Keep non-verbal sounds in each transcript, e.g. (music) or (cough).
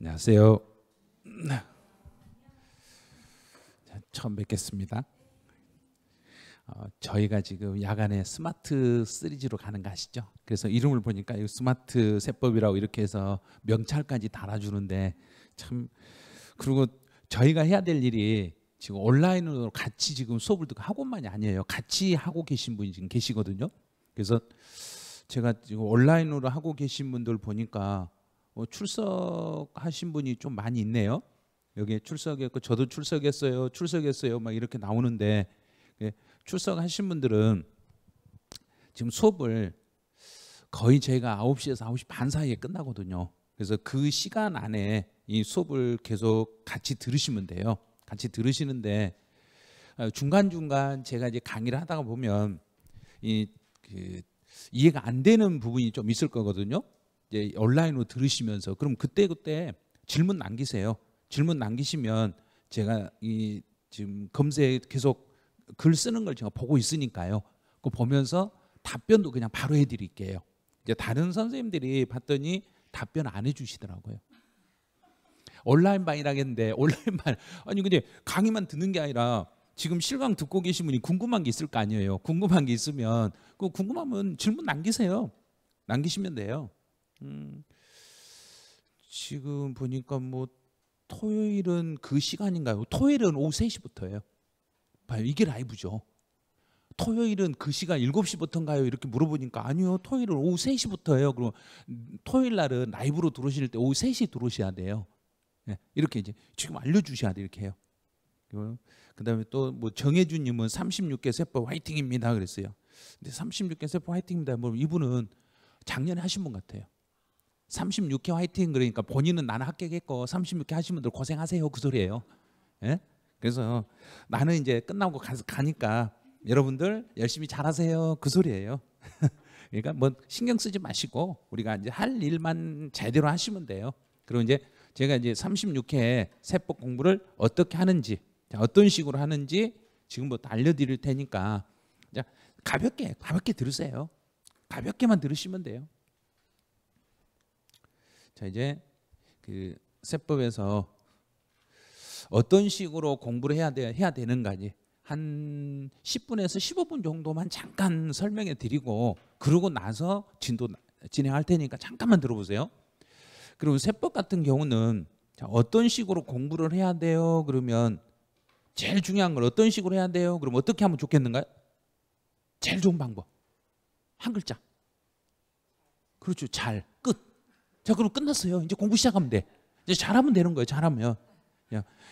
안녕하세요. 처음 뵙겠습니다. 어, 저희가 지금 야간에 스마트 시리즈로 가는 거 아시죠? 그래서 이름을 보니까 이 스마트 세법이라고 이렇게 해서 명찰까지 달아주는데 참 그리고 저희가 해야 될 일이 지금 온라인으로 같이 지금 수업을 듣고 학원만이 아니에요. 같이 하고 계신 분이 지금 계시거든요. 그래서 제가 지금 온라인으로 하고 계신 분들 보니까 뭐 출석하신 분이 좀 많이 있네요. 여기 출석했고 저도 출석했어요. 출석했어요. 막 이렇게 나오는데 예, 출석하신 분들은 지금 수업을 거의 제가 9시에서 9시 반 사이에 끝나거든요. 그래서 그 시간 안에 이 수업을 계속 같이 들으시면 돼요. 같이 들으시는데 아, 중간중간 제가 이제 강의를 하다가 보면 이그 이해가 안 되는 부분이 좀 있을 거거든요. 이제 온라인으로 들으시면서 그럼 그때 그때 질문 남기세요. 질문 남기시면 제가 이 지금 검색 계속 글 쓰는 걸 제가 보고 있으니까요. 그 보면서 답변도 그냥 바로 해드릴게요. 이제 다른 선생님들이 봤더니 답변 안 해주시더라고요. 온라인 방이라겠는데 (laughs) 온라인 방 아니 근데 강의만 듣는 게 아니라 지금 실강 듣고 계신 분이 궁금한 게 있을 거 아니에요. 궁금한 게 있으면 그 궁금하면 질문 남기세요. 남기시면 돼요. 음. 지금 보니까 뭐 토요일은 그 시간인가요? 토요일은 오후 3시부터예요. 봐요. 이게 라이브죠. 토요일은 그 시간 7시부터인가요? 이렇게 물어보니까 아니요. 토요일은 오후 3시부터예요. 그럼 토요일 날은 라이브로 들어오실 때 오후 3시 들어오셔야 돼요. 네, 이렇게 이제 지금 알려주셔야 돼요. 이렇게 해요. 그다음에 또 뭐 정혜준님은 36개 세포 화이팅입니다 그랬어요. 근데 36개 세포 화이팅입니다. 뭐 이분은 작년에 하신 분 같아요. 36회 화이팅 그러니까 본인은 나는 합격했고 36회 하신 분들 고생하세요 그 소리예요. 예? 그래서 나는 이제 끝나고 가, 서가 니까 여러분들 열심히 잘하세요 그 소리예요. (laughs) 그러니까 뭐 신경 쓰지 마시고 우리가 이제 할 일만 제대로 하시면 돼요. 그리고 이제 제가 이제 36회 세법 공부를 어떻게 하는지 어떤 식으로 하는지 지금부터 알려드릴 테니까 가볍게 가볍게 들으세요. 가볍게만 들으시면 돼요. 자 이제 그 세법에서 어떤 식으로 공부를 해야 돼 해야 되는가지 한 10분에서 15분 정도만 잠깐 설명해 드리고 그러고 나서 진도 진행할 테니까 잠깐만 들어보세요. 그리고 세법 같은 경우는 어떤 식으로 공부를 해야 돼요? 그러면 제일 중요한 건 어떤 식으로 해야 돼요? 그럼 어떻게 하면 좋겠는가요? 제일 좋은 방법 한 글자. 그렇죠. 잘 끝. 자, 그럼 끝났어요. 이제 공부 시작하면 돼. 이제 잘하면 되는 거예요. 잘하면.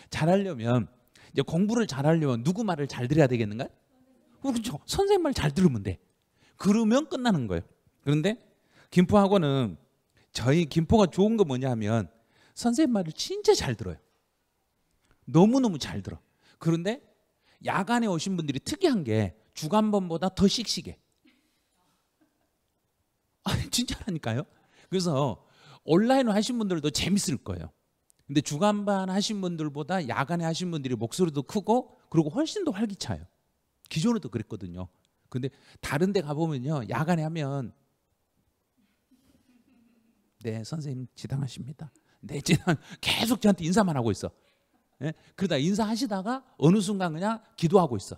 잘하려면 이제 공부를 잘하려면 누구 말을 잘 들어야 되겠는가? 그렇죠. 선생님 말 잘 들으면 돼. 그러면 끝나는 거예요. 그런데 김포 학원은 저희 김포가 좋은 거 뭐냐 하면 선생님 말을 진짜 잘 들어요. 너무너무 잘 들어. 그런데 야간에 오신 분들이 특이한 게 주간번보다 더 씩씩해. 아, (laughs) 진짜라니까요. 그래서 온라인으로 하신 분들도 재밌을 거예요. 근데 주간반 하신 분들보다 야간에 하신 분들이 목소리도 크고 그리고 훨씬 더 활기차요. 기존에도 그랬거든요. 근데 다른 데 가보면요. 야간에 하면 네, 선생님 지당하십니다. 네, 지당 계속 저한테 인사만 하고 있어. 네? 그러다 인사하시다가 어느 순간 그냥 기도하고 있어.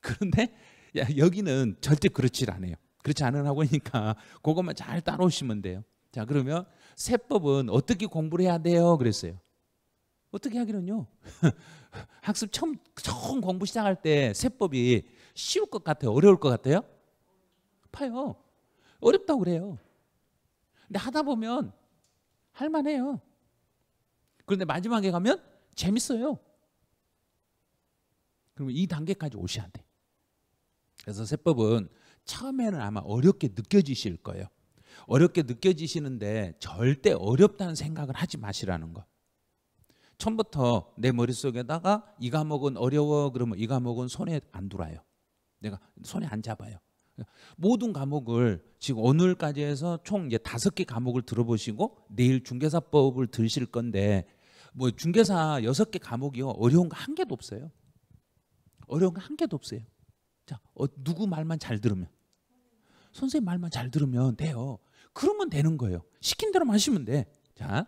그런데 야, 여기는 절대 그렇지 않아요. 그렇지 않으학고하니까 그것만 잘 따라오시면 돼요. 자, 그러면 세법은 어떻게 공부를 해야 돼요? 그랬어요. 어떻게 하기는요? (laughs) 학습 처음, 처음 공부 시작할 때 세법이 쉬울 것 같아요? 어려울 것 같아요? 파요. 어렵다고 그래요. 근데 하다 보면 할만해요. 그런데 마지막에 가면 재밌어요. 그러면 이 단계까지 오셔야 돼. 그래서 세법은 처음에는 아마 어렵게 느껴지실 거예요. 어렵게 느껴지시는데 절대 어렵다는 생각을 하지 마시라는 거. 처음부터 내 머릿속에다가 이 과목은 어려워 그러면 이 과목은 손에 안 들어와요. 내가 손에 안 잡아요. 모든 과목을 지금 오늘까지 해서 총 이제 다섯 개 과목을 들어보시고 내일 중개사법을 들으실 건데 뭐 중개사 여섯 개 과목이요 어려운 거 한 개도 없어요. 어려운 거 한 개도 없어요. 자 어, 누구 말만 잘 들으면 선생님 말만 잘 들으면 돼요. 그러면 되는 거예요. 시킨 대로 하시면 돼. 자,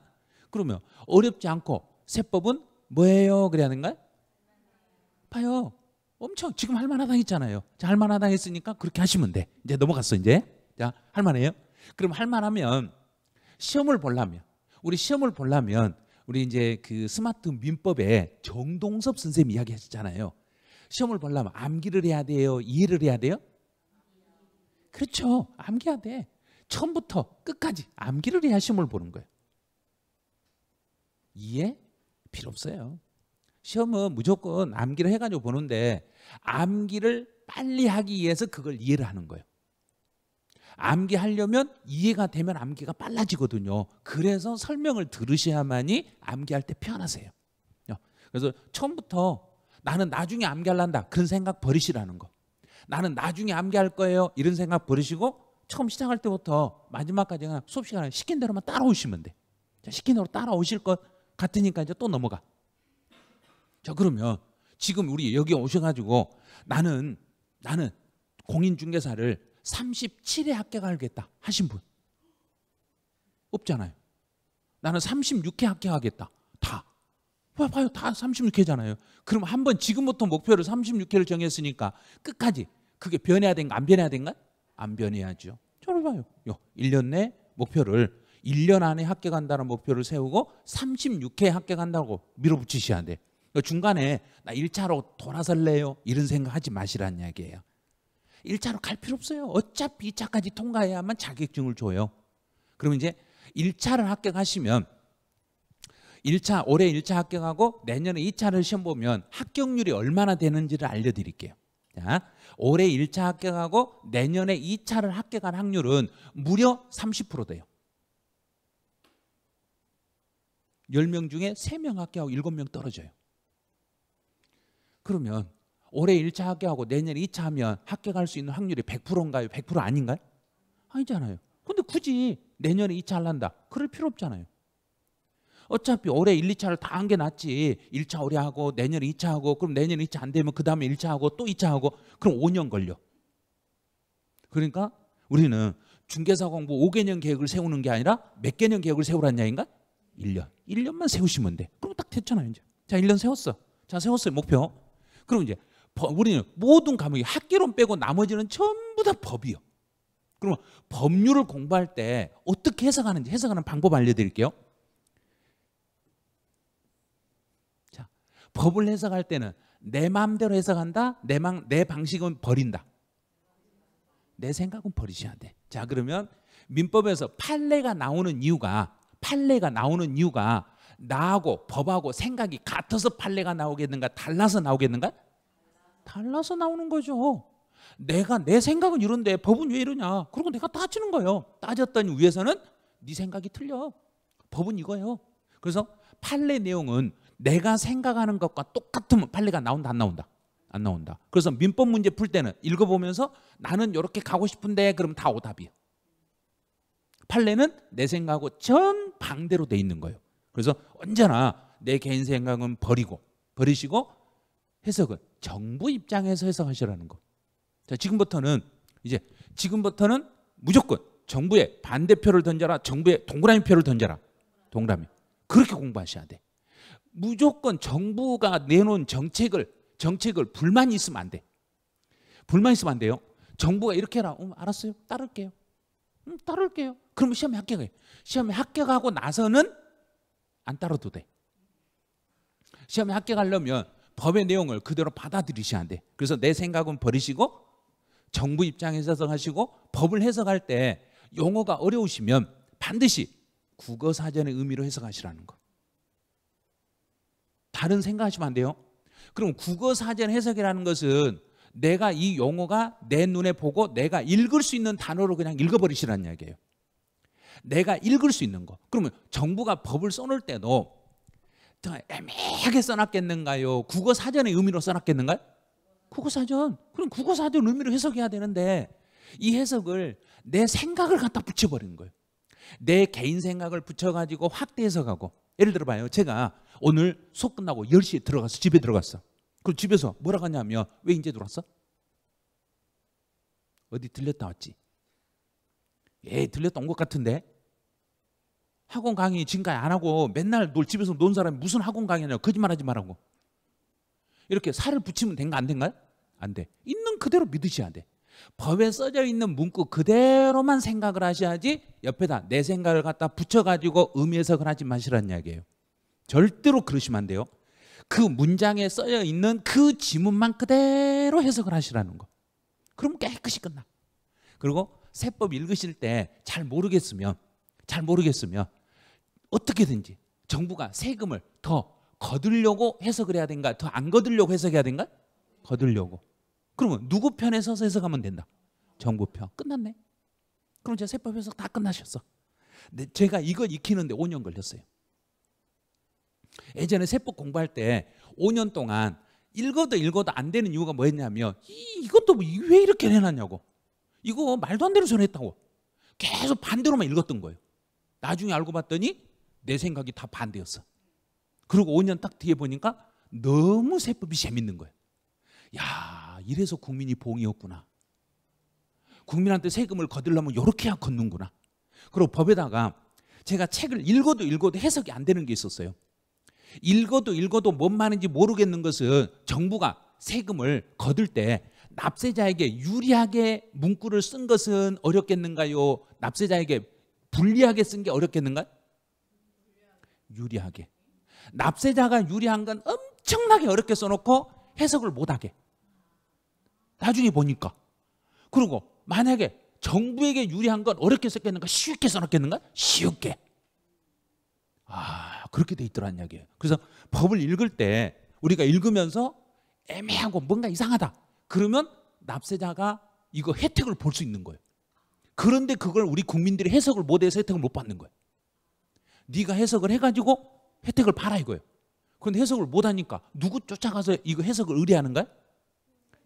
그러면 어렵지 않고 세법은 뭐예요? 그래야 하는가요? 봐요. 엄청 지금 할만하다 했잖아요. 자, 할만하다 했으니까 그렇게 하시면 돼. 이제 넘어갔어, 이제. 자, 할만해요? 그럼 할만하면 시험을 보려면, 우리 시험을 보려면 우리 이제 그 스마트 민법에 정동섭 선생님 이야기 하셨잖아요. 시험을 보려면 암기를 해야 돼요? 이해를 해야 돼요? 그렇죠. 암기해야 돼. 처음부터 끝까지 암기를 해야시험을 보는 거예요. 이해 필요 없어요. 시험은 무조건 암기를 해가지고 보는데 암기를 빨리 하기 위해서 그걸 이해를 하는 거예요. 암기하려면 이해가 되면 암기가 빨라지거든요. 그래서 설명을 들으셔야만이 암기할 때 편하세요. 어, 그래서 처음부터 나는 나중에 암기할란다 그런 생각 버리시라는 거. 나는 나중에 암기할 거예요 이런 생각 버리시고 처음 시작할 때부터 마지막까지 그냥 수업 시간에 시킨 대로만 따라오시면 돼. 자, 시킨 대로 따라오실 것 같으니까 이제 또 넘어가. 자, 그러면 지금 우리 여기 오셔가지고 나는 나는 공인중개사를 37회 합격하겠다 하신 분 없잖아요. 나는 36회 합격하겠다. 다. 봐, 봐요. 다 36회잖아요. 그럼 한번 지금부터 목표를 36회를 정했으니까 끝까지 그게 변해야 된가 안 변해야 된가? 안 변해야죠. 저를 봐요. 1년 내 목표를 1년 안에 합격한다는 목표를 세우고 36회 합격한다고 밀어붙이셔야 돼. 그 중간에 나 1차로 돌아설래요. 이런 생각하지 마시라는 이야기예요. 1차로 갈 필요 없어요. 어차피 2차까지 통과해야만 자격증을 줘요. 그러면 이제 1차를 합격하시면 1차 올해 1차 합격하고 내년에 2차를 시험 보면 합격률이 얼마나 되는지를 알려드릴게요. 자, 올해 1차 합격하고 내년에 2차를 합격할 확률은 무려 30% 돼요. 10명 중에 3명 합격하고 7명 떨어져요. 그러면 올해 1차 합격하고 내년에 2차 하면 합격할 수 있는 확률이 100%인가요? 100% 아닌가요? 아니잖아요. 근데 굳이 내년에 2차 할란다. 그럴 필요 없잖아요. 어차피 올해 1, 2차를 다 한 게 낫지. 1차 올해 하고 내년 2차 하고 그럼 내년 2차 안 되면 그 다음에 1차 하고 또 2차 하고 그럼 5년 걸려. 그러니까 우리는 중개사 공부 5개년 계획을 세우는 게 아니라 몇 개년 계획을 세우라는 야인가? 1년. 1년만 세우시면 돼. 그럼 딱 됐잖아요. 이제. 자 1년 세웠어. 자 세웠어요. 목표. 그럼 이제 우리는 모든 과목이 학기론 빼고 나머지는 전부 다 법이요. 그러면 법률을 공부할 때 어떻게 해석하는지 해석하는 방법 알려드릴게요. 법을 해석할 때는 내 마음대로 해석한다. 내, 방, 내 방식은 버린다. 내 생각은 버리셔야 돼. 자, 그러면 민법에서 판례가 나오는 이유가 판례가 나오는 이유가 나하고 법하고 생각이 같아서 판례가 나오겠는가 달라서 나오겠는가? 달라서 나오는 거죠. 내가 내 생각은 이런데 법은 왜 이러냐? 그리고 내가 따지는 거예요. 따졌더니 위에서는 네 생각이 틀려. 법은 이거예요. 그래서 판례 내용은 내가 생각하는 것과 똑같으면 판례가 나온다 안 나온다 안 나온다. 그래서 민법 문제 풀 때는 읽어보면서 나는 이렇게 가고 싶은데 그럼 다 오답이요. 에 판례는 내 생각하고 전 방대로 돼 있는 거예요. 그래서 언제나 내 개인 생각은 버리고 버리시고 해석은 정부 입장에서 해석하시라는 거. 자 지금부터는 이제 지금부터는 무조건 정부의 반대표를 던져라 정부의 동그라미 표를 던져라 동그라미 그렇게 공부하셔야 돼. 무조건 정부가 내놓은 정책을 정책을 불만이 있으면 안 돼. 불만 있으면 안 돼요. 정부가 이렇게 해라. 음, 알았어요. 따를게요. 음, 따를게요. 그러면 시험에 합격해. 시험에 합격하고 나서는 안 따라도 돼. 시험에 합격하려면 법의 내용을 그대로 받아들이셔야 돼. 그래서 내 생각은 버리시고 정부 입장에서 해석하시고 법을 해석할 때 용어가 어려우시면 반드시 국어 사전의 의미로 해석하시라는 거. 다른 생각하시면 안 돼요. 그럼 국어 사전 해석이라는 것은 내가 이 용어가 내 눈에 보고 내가 읽을 수 있는 단어로 그냥 읽어버리시라는 이야기예요. 내가 읽을 수 있는 거. 그러면 정부가 법을 써놓을 때도 애매하게 써놨겠는가요? 국어 사전의 의미로 써놨겠는가요? 국어 사전. 그럼 국어 사전 의미로 해석해야 되는데 이 해석을 내 생각을 갖다 붙여버리는 거예요. 내 개인 생각을 붙여가지고 확대 해석하고 예를 들어 봐요. 제가 오늘 수업 끝나고 10시에 들어가서 집에 들어갔어. 그리고 집에서 뭐라고 하냐면 왜 이제 들어왔어? 어디 들렸다 왔지? 예, 들렸다 온 것 같은데? 학원 강의 지금까지 안 하고 맨날 놀 집에서 논 사람이 무슨 학원 강의냐고 거짓말하지 말라고. 이렇게 살을 붙이면 된가 안 된가요? 안 돼. 있는 그대로 믿으셔야 돼. 법에 써져 있는 문구 그대로만 생각을 하셔야지 옆에다 내 생각을 갖다 붙여가지고 의미 해석을 하지 마시라는 이야기예요. 절대로 그러시면 안 돼요. 그 문장에 써여 있는 그 지문만 그대로 해석을 하시라는 거. 그럼 깨끗이 끝나. 그리고 세법 읽으실 때 잘 모르겠으면 잘 모르겠으면 어떻게든지 정부가 세금을 더 거들려고 해석을 해야 된가? 더 안 거들려고 해석해야 된가? 거들려고. 그러면 누구 편에 서서 해석하면 된다. 정부 편. 끝났네. 그럼 제 세법 해석 다 끝나셨어. 제가 이거 익히는데 5년 걸렸어요. 예전에 세법 공부할 때 5년 동안 읽어도 읽어도 안 되는 이유가 뭐였냐면 이, 이것도 뭐 왜 이렇게 해놨냐고 이거 말도 안 되는 소리 했다고 계속 반대로만 읽었던 거예요 나중에 알고 봤더니 내 생각이 다 반대였어 그리고 5년 딱 뒤에 보니까 너무 세법이 재밌는 거예요 야 이래서 국민이 봉이었구나 국민한테 세금을 거들려면 이렇게야 걷는구나 그리고 법에다가 제가 책을 읽어도 읽어도 해석이 안 되는 게 있었어요 읽어도 읽어도 뭔 말인지 모르겠는 것은 정부가 세금을 거둘 때 납세자에게 유리하게 문구를 쓴 것은 어렵겠는가요? 납세자에게 불리하게 쓴 게 어렵겠는가요? 유리하게. 납세자가 유리한 건 엄청나게 어렵게 써놓고 해석을 못하게. 나중에 보니까. 그리고 만약에 정부에게 유리한 건 어렵게 썼겠는가? 쉽게 써놨겠는가? 쉽게. 아. 그렇게 돼 있더란 이야기예요. 그래서 법을 읽을 때 우리가 읽으면서 애매하고 뭔가 이상하다. 그러면 납세자가 이거 혜택을 볼 수 있는 거예요. 그런데 그걸 우리 국민들이 해석을 못해서 혜택을 못 받는 거예요. 네가 해석을 해가지고 혜택을 봐라 이거예요. 그런데 해석을 못하니까 누구 쫓아가서 이거 해석을 의뢰하는 거야?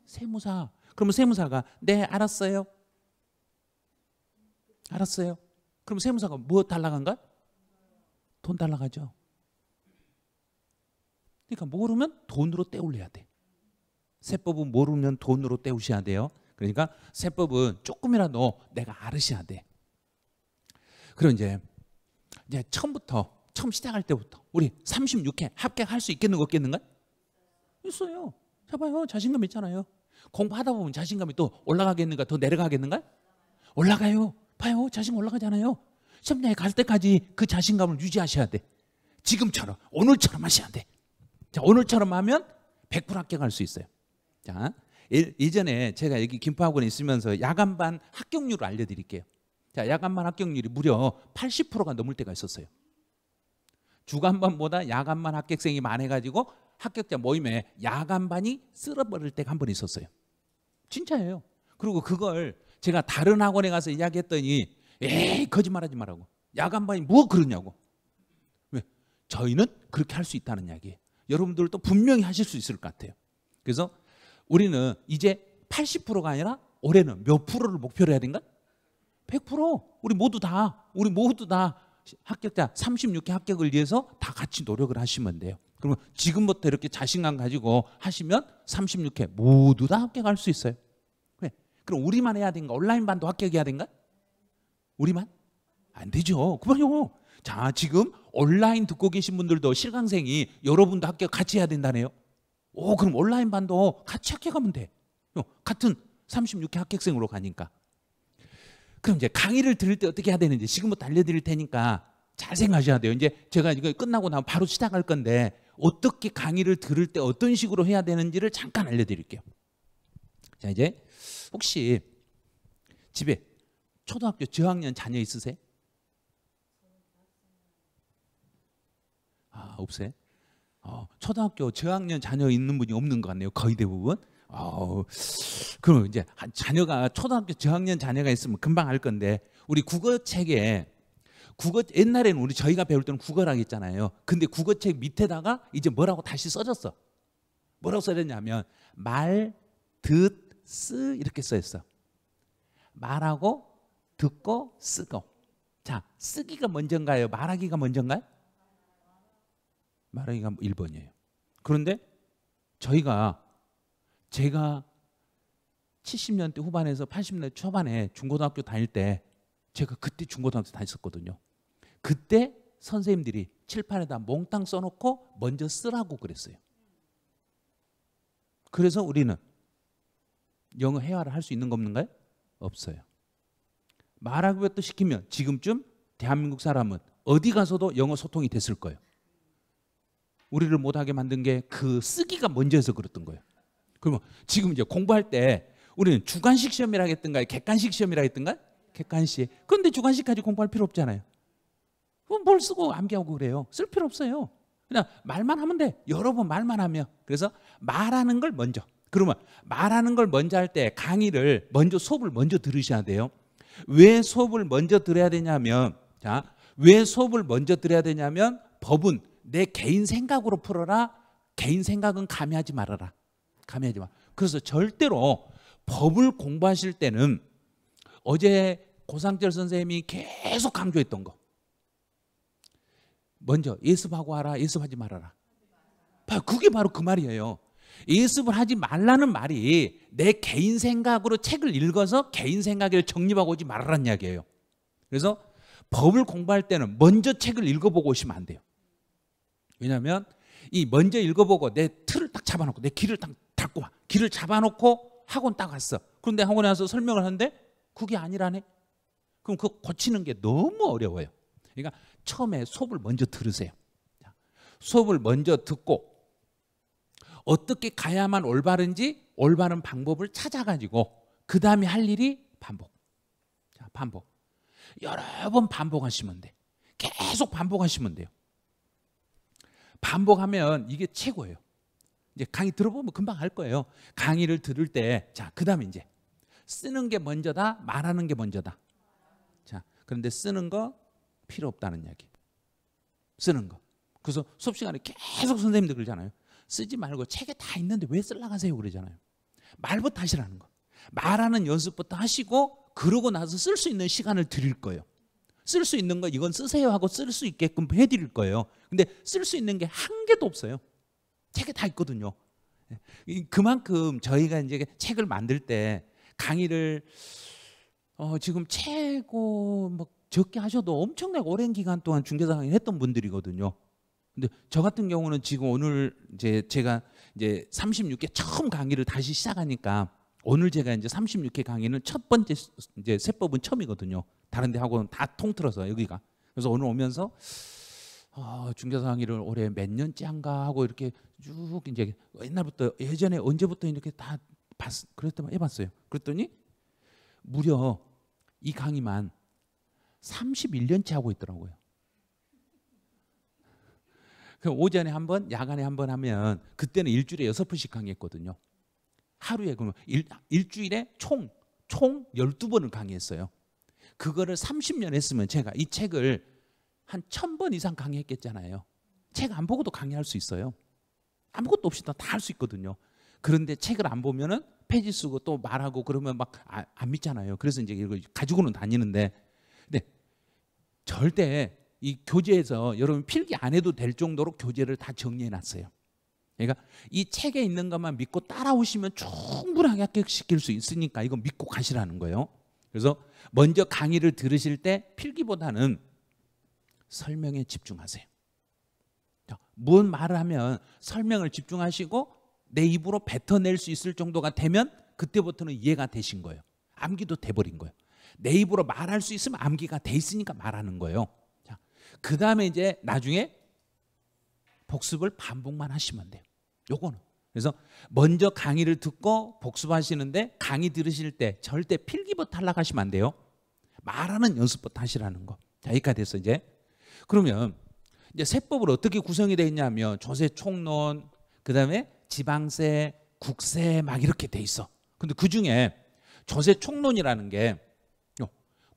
세무사. 그러면 세무사가 네 알았어요. 알았어요. 그럼 세무사가 뭐 달라간 거야? 돈 달라 가죠. 그러니까 모르면 돈으로 때울려야 돼. 세법은 모르면 돈으로 때우셔야 돼요. 그러니까 세법은 조금이라도 내가 알으셔야 돼. 그럼 이제 이제 처음부터 처음 시작할 때부터 우리 36회 합격할 수 있겠는 가 없겠는가? 있어요. 봐봐요. 자신감 있잖아요. 공부하다 보면 자신감이 또 올라가겠는가 더 내려가겠는가? 올라가요. 봐요. 자신 감 올라가잖아요. 시험장에 갈 때까지 그 자신감을 유지하셔야 돼. 지금처럼 오늘처럼 하셔야 돼. 자, 오늘처럼 하면 100% 합격할 수 있어요. 자, 예전에 제가 여기 김포학원에 있으면서 야간반 합격률을 알려드릴게요. 자, 야간반 합격률이 무려 80%가 넘을 때가 있었어요. 주간반보다 야간반 합격생이 많아가지고 합격자 모임에 야간반이 쓸어버릴 때가 한 번 있었어요. 진짜예요. 그리고 그걸 제가 다른 학원에 가서 이야기했더니 에이 거짓말하지 말라고 야간반이 뭐 그러냐고 왜 저희는 그렇게 할 수 있다는 이야기 여러분들도 분명히 하실 수 있을 것 같아요 그래서 우리는 이제 80%가 아니라 올해는 몇 프로를 목표로 해야 된가? 100% 우리 모두 다 우리 모두 다 합격자 36개 합격을 위해서 다 같이 노력을 하시면 돼요. 그러면 지금부터 이렇게 자신감 가지고 하시면 36회 모두 다 합격할 수 있어요. 왜? 그럼 우리만 해야 된가? 온라인 반도 합격해야 된가? 우리만? 안 되죠. 그만요. 자, 지금 온라인 듣고 계신 분들도 실강생이 여러분도 학교 같이 해야 된다네요. 오, 그럼 온라인 반도 같이 학교 가면 돼. 같은 36회 합격생으로 가니까. 그럼 이제 강의를 들을 때 어떻게 해야 되는지 지금부터 알려드릴 테니까 잘 생각하셔야 돼요. 이제 제가 이거 끝나고 나면 바로 시작할 건데 어떻게 강의를 들을 때 어떤 식으로 해야 되는지를 잠깐 알려드릴게요. 자, 이제 혹시 집에 초등학교 저학년 자녀 있으세요? 아, 없어요? 어, 초등학교 저학년 자녀 있는 분이 없는 것 같네요. 거의 대부분. 어, 그럼 이제 자녀가 초등학교 저학년 자녀가 있으면 금방 알 건데 우리 국어책에 국어 옛날에는 우리 저희가 배울 때는 국어라고 했잖아요. 근데 국어책 밑에다가 이제 뭐라고 다시 써졌어. 뭐라고 써졌냐면 말, 듣, 쓰 이렇게 써있어. 말하고 듣고 쓰고. 자, 쓰기가 먼저인가요? 말하기가 먼저인가요? 말하기가 1번이에요. 그런데 저희가 제가 70년대 후반에서 80년대 초반에 중고등학교 다닐 때 제가 그때 중고등학교 다녔었거든요. 그때 선생님들이 칠판에다 몽땅 써놓고 먼저 쓰라고 그랬어요. 그래서 우리는 영어 회화를 할 수 있는 거 없는가요? 없어요. 말하고 또 시키면 지금쯤 대한민국 사람은 어디 가서도 영어 소통이 됐을 거예요. 우리를 못하게 만든 게 그 쓰기가 먼저해서 그랬던 거예요. 그러면 지금 이제 공부할 때 우리는 주관식 시험이라 했던가 객관식 시험이라 했던가 객관식. 그런데 주관식까지 공부할 필요 없잖아요. 그럼 뭘 쓰고 암기하고 그래요. 쓸 필요 없어요. 그냥 말만 하면 돼. 여러 번 말만 하면. 그래서 말하는 걸 먼저. 그러면 말하는 걸 먼저 할 때 강의를 먼저 수업을 먼저 들으셔야 돼요. 왜 수업을 먼저 들어야 되냐면 자, 왜 수업을 먼저 들어야 되냐면 법은 내 개인 생각으로 풀어라. 개인 생각은 가미하지 말아라. 가미하지 마. 그래서 절대로 법을 공부하실 때는 어제 고상철 선생님이 계속 강조했던 거. 먼저 예습하고 하라. 예습하지 말아라. 그게 바로 그 말이에요. 예습을 하지 말라는 말이 내 개인 생각으로 책을 읽어서 개인 생각을 정립하고 오지 말라는 이야기예요. 그래서 법을 공부할 때는 먼저 책을 읽어보고 오시면 안 돼요. 왜냐하면 이 먼저 읽어보고 내 틀을 딱 잡아놓고 내 길을 딱닦고 와. 길을 잡아놓고 학원 딱 갔어. 그런데 학원에 와서 설명을 하는데 그게 아니라네. 그럼 그 고치는 게 너무 어려워요. 그러니까 처음에 수업을 먼저 들으세요. 수업을 먼저 듣고 어떻게 가야만 올바른지 올바른 방법을 찾아가지고 그 다음에 할 일이 반복. 자, 반복. 여러 번 반복하시면 돼. 계속 반복하시면 돼요. 반복하면 이게 최고예요. 이제 강의 들어보면 금방 할 거예요. 강의를 들을 때, 자, 그 다음에 이제 쓰는 게 먼저다, 말하는 게 먼저다. 자, 그런데 쓰는 거 필요 없다는 이야기. 쓰는 거. 그래서 수업 시간에 계속 선생님들 그러잖아요. 쓰지 말고 책에 다 있는데 왜 쓸라 가세요 그러잖아요. 말부터 하시라는 거. 말하는 연습부터 하시고 그러고 나서 쓸 수 있는 시간을 드릴 거예요. 쓸 수 있는 거 이건 쓰세요 하고 쓸 수 있게끔 해드릴 거예요. 근데 쓸 수 있는 게 한 개도 없어요. 책에 다 있거든요. 예. 그만큼 저희가 이제 책을 만들 때 강의를 어 지금 최고 뭐 적게 하셔도 엄청나게 오랜 기간 동안 중개사 강의를 했던 분들이거든요. 근데 저 같은 경우는 지금 오늘 이제 제가 이제 36개 처음 강의를 다시 시작하니까 오늘 제가 이제 3 6개 강의는 첫 번째 이제 세법은 처음이거든요. 다른 데 하고는 다 통틀어서 여기가. 그래서 오늘 오면서 어, 아, 중개사 강의를 올해 몇 년째 한가 하고 이렇게 쭉 이제 옛날부터 예전에 언제부터 이렇게 다 봤, 그랬더만 해봤어요. 그랬더니 무려 이 강의만 31년째 하고 있더라고요. 그럼 오전에 한 번, 야간에 한 번 하면 그때는 일주일에 여섯 번씩 강의했거든요. 하루에 그러면 일, 일주일에 총, 총 12번을 강의했어요. 그거를 30년 했으면 제가 이 책을 한 1000번 이상 강의했겠잖아요. 책 안 보고도 강의할 수 있어요. 아무것도 없이 다 할 수 있거든요. 그런데 책을 안 보면은 페이지 쓰고 또 말하고 그러면 막안 아, 믿잖아요. 그래서 이제 이걸 가지고는 다니는데, 근데 절대 이 교재에서 여러분 필기 안 해도 될 정도로 교재를 다 정리해 놨어요. 그러니까 이 책에 있는 것만 믿고 따라오시면 충분하게 합격시킬 수 있으니까 이거 믿고 가시라는 거예요. 그래서 먼저 강의를 들으실 때 필기보다는 설명에 집중하세요. 무슨 말을 하면 설명을 집중하시고 내 입으로 뱉어낼 수 있을 정도가 되면 그때부터는 이해가 되신 거예요. 암기도 돼버린 거예요. 내 입으로 말할 수 있으면 암기가 돼 있으니까 말하는 거예요. 그 다음에 이제 나중에 복습을 반복만 하시면 돼요. 요거는. 그래서 먼저 강의를 듣고 복습하시는데 강의 들으실 때 절대 필기부터 탈락하시면 안 돼요. 말하는 연습부터 하시라는 거. 자, 여기까지 해서 이제. 그러면 이제 세법을 어떻게 구성이 되어 있냐면 조세 총론, 그 다음에 지방세, 국세 막 이렇게 돼 있어. 근데 그 중에 조세 총론이라는 게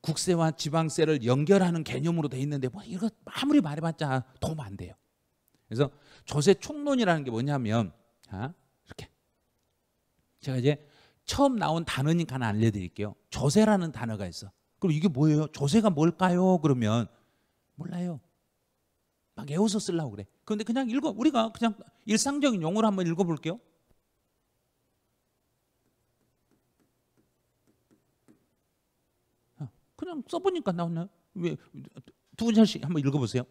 국세와 지방세를 연결하는 개념으로 돼 있는데 뭐 이거 아무리 말해봤자 도움 안 돼요. 그래서 조세 총론이라는 게 뭐냐면 아, 이렇게 제가 이제 처음 나온 단어니까 하나 알려드릴게요. 조세라는 단어가 있어. 그럼 이게 뭐예요? 조세가 뭘까요? 그러면 몰라요. 막 외워서 쓰려고 그래. 그런데 그냥 읽어 우리가 그냥 일상적인 용어로 한번 읽어볼게요. 그냥 써보니까 나오나 왜두 절씩 한번 읽어보세요.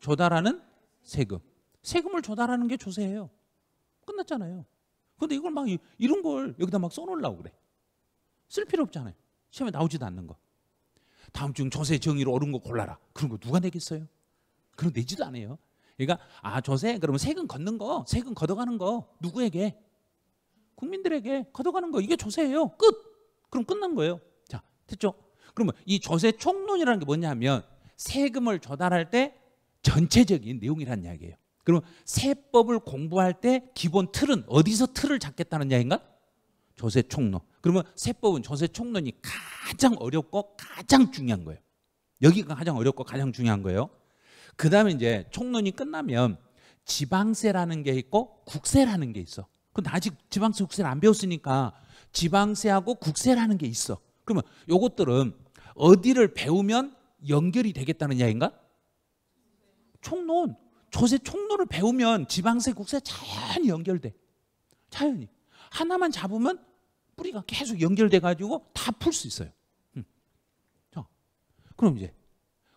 조달하는 세금. 세금을 조달하는 게 조세예요. 끝났잖아요. 근데 이걸 막 이런 걸 여기다 막 써놓으려고 그래. 쓸 필요 없잖아요. 시험에 나오지도 않는 거. 다음 중 조세 정의로 옳은 거 골라라. 그런 거 누가 내겠어요? 그런 내지도 않아요. 그러니까 아 조세 그러면 세금 걷는 거, 세금 걷어가는 거 누구에게? 국민들에게 걷어가는 거 이게 조세예요. 끝. 그럼 끝난 거예요. 됐죠? 그러면 이 조세 총론이라는 게 뭐냐 하면 세금을 조달할 때 전체적인 내용이란 이야기예요. 그럼 세법을 공부할 때 기본 틀은 어디서 틀을 잡겠다는 이야기인가? 조세 총론. 그러면 세법은 조세 총론이 가장 어렵고 가장 중요한 거예요. 여기가 가장 어렵고 가장 중요한 거예요. 그 다음에 이제 총론이 끝나면 지방세라는 게 있고 국세라는 게 있어. 근데 아직 지방세 국세를 안 배웠으니까 지방세하고 국세라는 게 있어. 그러면 요것들은 어디를 배우면 연결이 되겠다는 이야기인가? 총론. 조세 총론을 배우면 지방세 국세 자연히 연결돼. 자연히. 하나만 잡으면 뿌리가 계속 연결돼 가지고 다 풀 수 있어요. 음. 자, 그럼 이제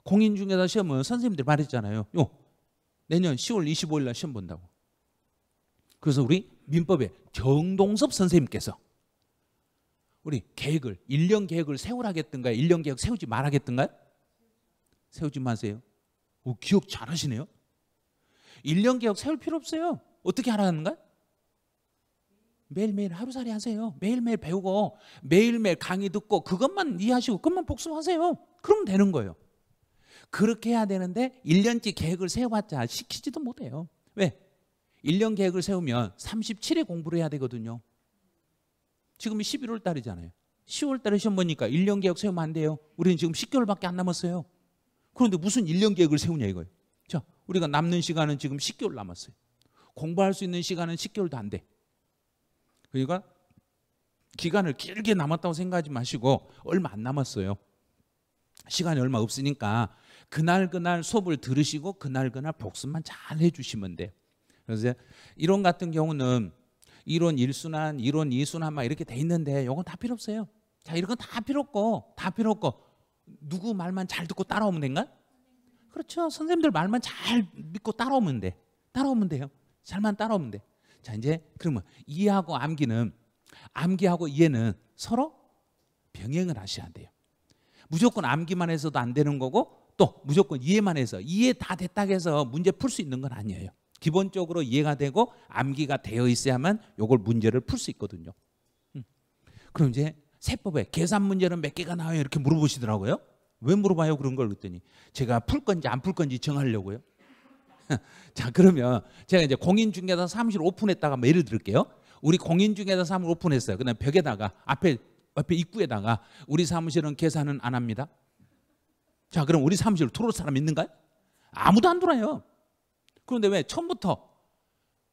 공인중개사 시험은 선생님들 말했잖아요. 요 내년 10월 25일 날 시험 본다고. 그래서 우리 민법의 정동섭 선생님께서 우리 계획을 1년 계획을 세우라겠든가 1년 계획 세우지 말아겠든가 세우지 마세요. 오, 기억 잘하시네요. 1년 계획 세울 필요 없어요. 어떻게 하라는 거 매일매일 하루살이 하세요. 매일매일 배우고 매일매일 강의 듣고 그것만 이해하시고 그것만 복습하세요. 그럼 되는 거예요. 그렇게 해야 되는데 1년치 계획을 세워봤자 시키지도 못해요. 왜? 1년 계획을 세우면 37일 공부를 해야 되거든요. 지금이 11월 달이잖아요. 10월 달에 시험 보니까 1년 계획 세우면 안 돼요. 우리는 지금 10개월밖에 안 남았어요. 그런데 무슨 1년 계획을 세우냐 이거예요. 자, 우리가 남는 시간은 지금 10개월 남았어요. 공부할 수 있는 시간은 10개월도 안 돼. 그러니까 기간을 길게 남았다고 생각하지 마시고 얼마 안 남았어요. 시간이 얼마 없으니까 그날 그날 수업을 들으시고 그날 그날 복습만 잘 해주시면 돼. 그래서 이런 같은 경우는 이론 1순환, 이론 2순환 막 이렇게 돼 있는데 이건 다 필요 없어요. 자, 이런 건 다 필요 없고 다 필요 없고 누구 말만 잘 듣고 따라오면 된가? 그렇죠. 선생님들 말만 잘 믿고 따라오면 돼. 따라오면 돼요. 잘만 따라오면 돼. 자, 이제 그러면 이해하고 암기는 암기하고 이해는 서로 병행을 하셔야 돼요. 무조건 암기만 해서도 안 되는 거고 또 무조건 이해만 해서 이해 다 됐다 해서 문제 풀 수 있는 건 아니에요. 기본적으로 이해가 되고 암기가 되어 있어야만 이걸 문제를 풀 수 있거든요. 음. 그럼 이제 세법에 계산 문제는 몇 개가 나와요? 이렇게 물어보시더라고요. 왜 물어봐요? 그런 걸 그랬더니 제가 풀 건지 안 풀 건지 정하려고요. (laughs) 자, 그러면 제가 이제 공인중개사 사무실 오픈했다가 뭐 예를 들을게요. 우리 공인중개사 사무실 오픈했어요. 그다음 벽에다가 앞에 앞에 입구에다가 우리 사무실은 계산은 안 합니다. 자, 그럼 우리 사무실 들어올 사람 있는가요? 아무도 안 들어와요. 그런데 왜 처음부터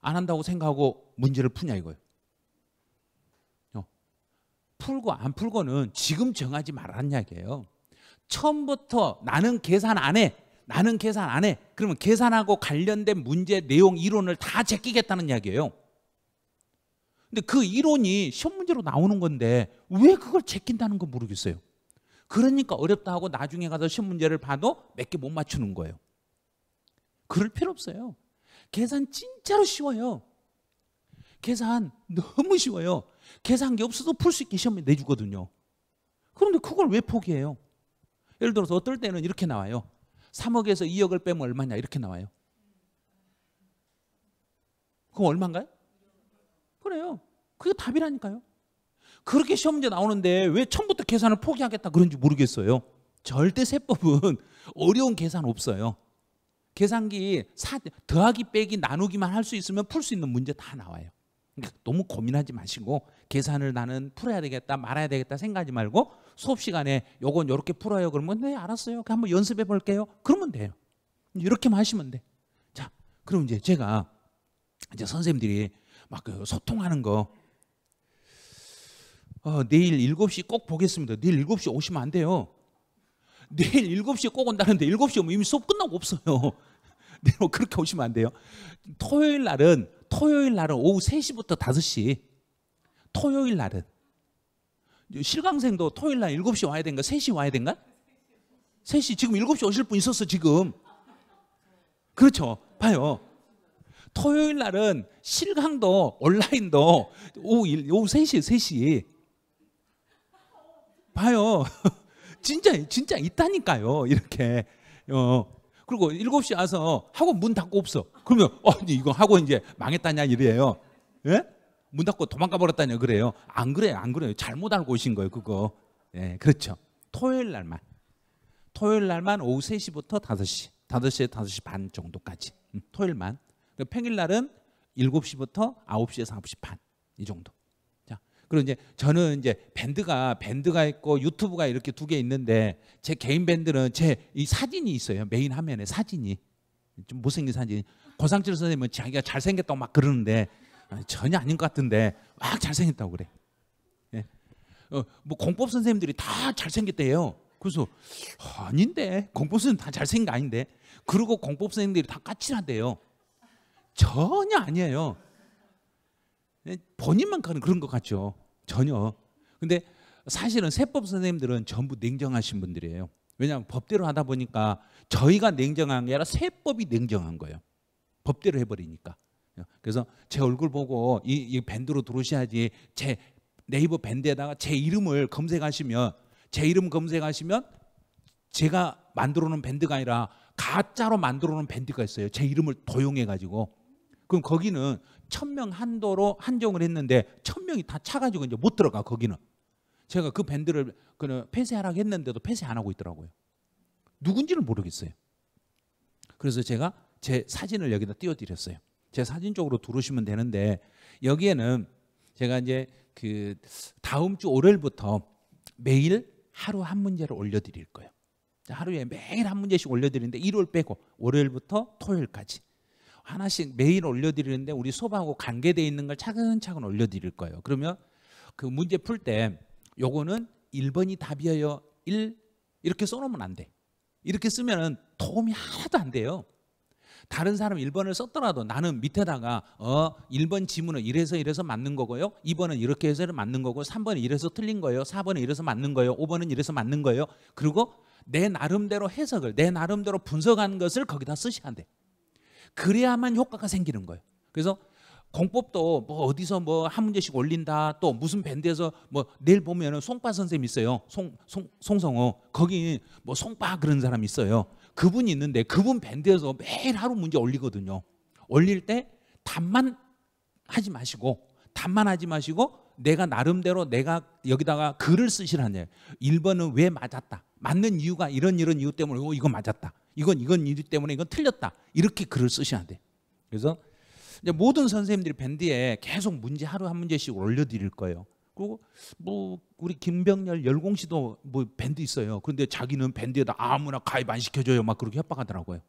안 한다고 생각하고 문제를 푸냐 이거예요. 어. 풀고 안 풀고는 지금 정하지 말았냐 이게요. 처음부터 나는 계산 안 해. 나는 계산 안 해. 그러면 계산하고 관련된 문제 내용 이론을 다 제끼겠다는 이야기예요. 근데 그 이론이 시험 문제로 나오는 건데 왜 그걸 제낀다는 건 모르겠어요. 그러니까 어렵다 하고 나중에 가서 시험 문제를 봐도 몇 개 못 맞추는 거예요. 그럴 필요 없어요. 계산 진짜로 쉬워요. 계산 너무 쉬워요. 계산기 없어도 풀 수 있게 시험에 내주거든요. 그런데 그걸 왜 포기해요? 예를 들어서 어떨 때는 이렇게 나와요. 3억에서 2억을 빼면 얼마냐 이렇게 나와요. 그럼 얼마인가요? 그래요. 그게 답이라니까요. 그렇게 시험 문제 나오는데 왜 처음부터 계산을 포기하겠다 그런지 모르겠어요. 절대 세법은 (laughs) 어려운 계산 없어요. 계산기 사, 더하기 빼기 나누기만 할 수 있으면 풀 수 있는 문제 다 나와요. 그러니까 너무 고민하지 마시고 계산을 나는 풀어야 되겠다 말아야 되겠다 생각하지 말고 수업 시간에 요건 요렇게 풀어요 그러면 네 알았어요. 한번 연습해 볼게요. 그러면 돼요. 이렇게만 하시면 돼. 자, 그럼 이제 제가 이제 선생님들이 막 그 소통하는 거 어, 내일 7시 꼭 보겠습니다. 내일 7시 오시면 안 돼요. 내일 7시에 꼭 온다는데 7시 오면 이미 수업 끝나고 없어요. 네, (laughs) 뭐 그렇게 오시면 안 돼요. 토요일 날은 토요일 날은 오후 3시부터 5시. 토요일 날은 실강생도 토요일 날 7시 와야 된가? 3시 와야 된가? 3시 지금 7시 오실 분 있었어 지금. 그렇죠. 봐요. 토요일 날은 실강도 온라인도 오후, 일, 오후 3시, 3시. 봐요. (laughs) 진짜 진짜 있다니까요. 이렇게 어 그리고 7시 와서 학원 문 닫고 없어. 그러면 아 이거 학원 이제 망했다냐 이래요. 예? 문 닫고 도망가 버렸다냐 그래요. 안 그래요. 안 그래요. 잘못 알고 오신 거예요, 그거. 예, 그렇죠. 토요일 날만. 토요일 날만 오후 3시부터 5시. 5시에 5시 반 정도까지. 음, 토요일만. 그러니까 평일 날은 7시부터 9시에서 9시 반. 이 정도. 그리고 이제 저는 이제 밴드가 밴드가 있고 유튜브가 이렇게 두 개 있는데 제 개인 밴드는 제 이 사진이 있어요. 메인 화면에 사진이 좀 못생긴 사진. 고상철 선생님은 자기가 잘생겼다고 막 그러는데 아, 전혀 아닌 것 같은데 막 잘생겼다고 그래. 예. 어, 뭐 공법 선생님들이 다 잘생겼대요. 그래서 아닌데 공법 선생님 다 잘생긴 거 아닌데. 그리고 공법 선생님들이 다 까칠한데요. 전혀 아니에요. 네, 본인만 가는 그런 것 같죠. 전혀. 근데 사실은 세법 선생님들은 전부 냉정하신 분들이에요. 왜냐하면 법대로 하다 보니까 저희가 냉정한 게 아니라 세법이 냉정한 거예요. 법대로 해버리니까. 그래서 제 얼굴 보고 이, 이 밴드로 들어오셔야지 제 네이버 밴드에다가 제 이름을 검색하시면 제 이름 검색하시면 제가 만들어 놓은 밴드가 아니라 가짜로 만들어 놓은 밴드가 있어요. 제 이름을 도용해 가지고 그럼 거기는 천명 한도로 한정을 했는데 천명이 다 차가지고 이제 못 들어가 거기는. 제가 그 밴드를 그 폐쇄하라고 했는데도 폐쇄 안 하고 있더라고요. 누군지는 모르겠어요. 그래서 제가 제 사진을 여기다 띄워드렸어요. 제 사진 쪽으로 들어오시면 되는데 여기에는 제가 이제 그 다음 주 월요일부터 매일 하루 한 문제를 올려드릴 거예요. 하루에 매일 한 문제씩 올려드리는데 일요일 빼고 월요일부터 토요일까지 하나씩 매일 올려드리는데 우리 수업하고 관계되어 있는 걸 차근차근 올려드릴 거예요. 그러면 그 문제 풀 때 요거는 1번이 답이어요1 이렇게 써놓으면 안 돼. 이렇게 쓰면 도움이 하나도 안 돼요. 다른 사람 1번을 썼더라도 나는 밑에다가 어 1번 지문은 이래서 이래서 맞는 거고요. 2번은 이렇게 해서 맞는 거고 3번은 이래서 틀린 거예요. 4번은 이래서 맞는 거예요. 5번은 이래서 맞는 거예요. 그리고 내 나름대로 해석을 내 나름대로 분석한 것을 거기다 쓰시면 돼. 그래야만 효과가 생기는 거예요. 그래서 공법도 뭐 어디서 뭐 한 문제씩 올린다 또 무슨 밴드에서 뭐 내일 보면은 송파 선생님 있어요 송, 송, 송성호 거기 뭐 송파 그런 사람 있어요 그분이 있는데 그분 밴드에서 매일 하루 문제 올리거든요 올릴 때 답만 하지 마시고 답만 하지 마시고 내가 나름대로 내가 여기다가 글을 쓰시라는 1번은 왜 맞았다 맞는 이유가 이런 이런 이유 때문에 어, 이거 맞았다 이건 이건 이유 때문에 이건 틀렸다. 이렇게 글을 쓰셔야 돼. 그래서 이제 모든 선생님들이 밴드에 계속 문제 하루 한 문제씩 올려드릴 거예요. 그리고 뭐 우리 김병렬 열공 씨도 뭐 밴드 있어요. 그런데 자기는 밴드에다 아무나 가입 안 시켜줘요. 막 그렇게 협박하더라고요.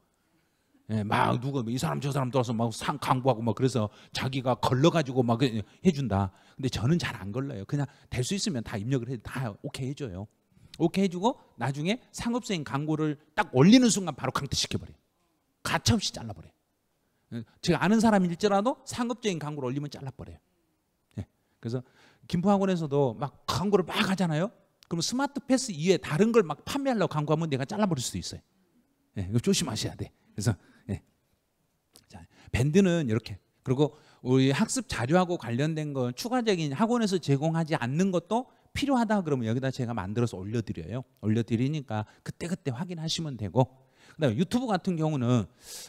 예, 막 누가 뭐 이 사람 저 사람 들어서 와막상 강구하고 막 그래서 자기가 걸러가지고 막 해준다. 근데 저는 잘 안걸러요 그냥 될 수 있으면 다 입력을 해 다 오케이 해줘요. 오케이 해주고 나중에 상업적인 광고를 딱 올리는 순간 바로 강퇴시켜버려요. 가차없이 잘라버려요. 제가 아는 사람일지라도 상업적인 광고를 올리면 잘라버려요. 네. 그래서 김포학원에서도 막 광고를 막 하잖아요. 그럼 스마트 패스 이외에 다른 걸 막 판매하려고 광고하면 내가 잘라버릴 수도 있어요. 네. 이거 조심하셔야 돼. 그래서 네. 자, 밴드는 이렇게 그리고 우리 학습 자료하고 관련된 건 추가적인 학원에서 제공하지 않는 것도 필요하다 그러면 여기다 제가 만들어서 올려드려요. 올려드리니까 그때그때 확인하시면 되고 그다음 유튜브 같은 경우는